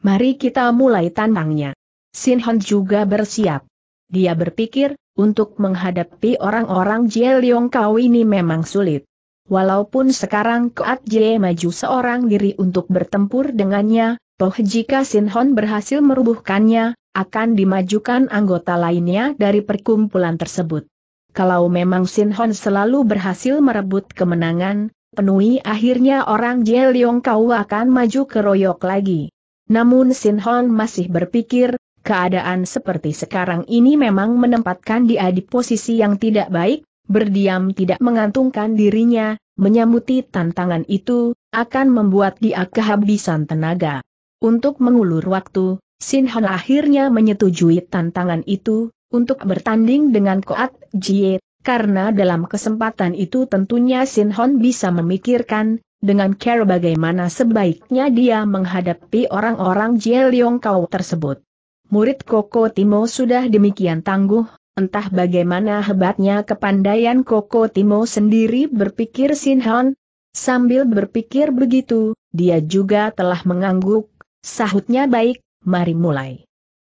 Mari kita mulai tantangnya. Sin Hon juga bersiap. Dia berpikir, untuk menghadapi orang-orang Jie Leong Kau ini memang sulit. Walaupun sekarang Koat Jie maju seorang diri untuk bertempur dengannya, toh jika Sin Hon berhasil merubuhkannya, akan dimajukan anggota lainnya dari perkumpulan tersebut. Kalau memang Sin Hon selalu berhasil merebut kemenangan, penuhi akhirnya orang Jie Leong Kau akan maju ke keroyok lagi. Namun Sin Hon masih berpikir, Keadaan seperti sekarang ini memang menempatkan dia di posisi yang tidak baik, berdiam tidak mengantungkan dirinya, menyambuti tantangan itu, akan membuat dia kehabisan tenaga. Untuk mengulur waktu, Sin Han akhirnya menyetujui tantangan itu, untuk bertanding dengan Koat Jie, karena dalam kesempatan itu tentunya Sin Han bisa memikirkan, dengan care bagaimana sebaiknya dia menghadapi orang-orang Jie Liong Kau tersebut. Murid Koko Timo sudah demikian tangguh, entah bagaimana hebatnya kepandaian Koko Timo sendiri berpikir Sinhan. Sambil berpikir begitu, dia juga telah mengangguk, sahutnya baik, mari mulai.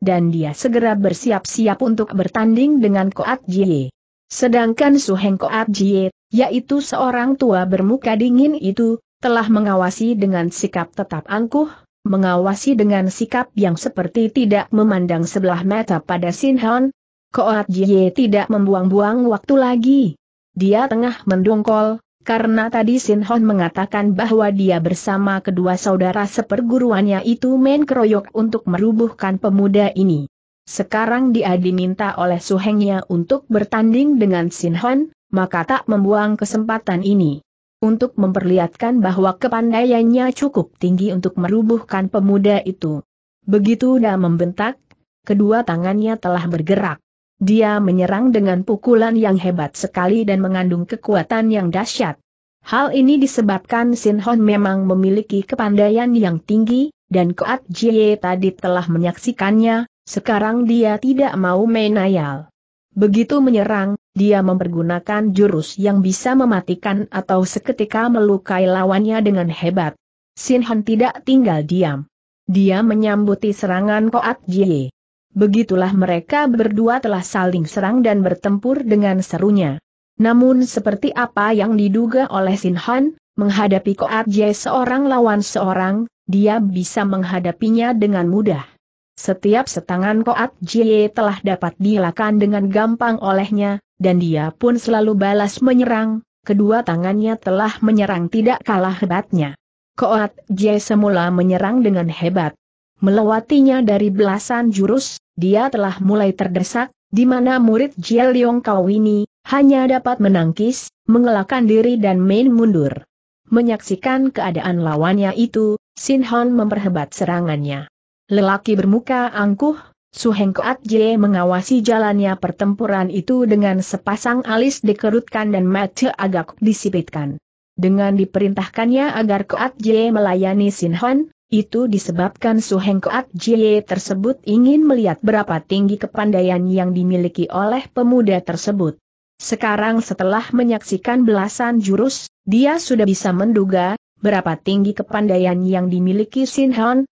Dan dia segera bersiap-siap untuk bertanding dengan Koat Jie. Sedangkan Suheng Koat Jie, yaitu seorang tua bermuka dingin itu, telah mengawasi dengan sikap tetap angkuh, mengawasi dengan sikap yang seperti tidak memandang sebelah mata pada Sin Hon. Koat Jie tidak membuang-buang waktu lagi. Dia tengah mendongkol, karena tadi Sin Hon mengatakan bahwa dia bersama kedua saudara seperguruannya itu main keroyok untuk merubuhkan pemuda ini. Sekarang dia diminta oleh suhengnya untuk bertanding dengan Sin Hon, maka tak membuang kesempatan ini untuk memperlihatkan bahwa kepandaiannya cukup tinggi untuk merubuhkan pemuda itu. Begitu dia membentak, kedua tangannya telah bergerak. Dia menyerang dengan pukulan yang hebat sekali dan mengandung kekuatan yang dahsyat. Hal ini disebabkan Sin Hon memang memiliki kepandaian yang tinggi, dan Koat Jie tadi telah menyaksikannya, sekarang dia tidak mau menayal. Begitu menyerang, dia mempergunakan jurus yang bisa mematikan atau seketika melukai lawannya dengan hebat. Sin Hon tidak tinggal diam. Dia menyambuti serangan Koat Jie. Begitulah mereka berdua telah saling serang dan bertempur dengan serunya. Namun seperti apa yang diduga oleh Sin Hon, menghadapi Koat Jie seorang lawan seorang, dia bisa menghadapinya dengan mudah. Setiap setangan Koat Jie telah dapat dilakukan dengan gampang olehnya, dan dia pun selalu balas menyerang, kedua tangannya telah menyerang tidak kalah hebatnya. Koat Jie semula menyerang dengan hebat. Melewatinya dari belasan jurus, dia telah mulai terdesak, di mana murid Jie Leong Kau ini, hanya dapat menangkis, mengelakkan diri dan main mundur. Menyaksikan keadaan lawannya itu, Sin Hon memperhebat serangannya lelaki bermuka angkuh, Su Koat Jie mengawasi jalannya pertempuran itu dengan sepasang alis dikerutkan dan mata agak disipitkan. Dengan diperintahkannya agar Koat Jie melayani Sin Sinhan, itu disebabkan Su Koat Jie tersebut ingin melihat berapa tinggi kepandaian yang dimiliki oleh pemuda tersebut. Sekarang setelah menyaksikan belasan jurus, dia sudah bisa menduga berapa tinggi kepandaian yang dimiliki Sin Sinhan,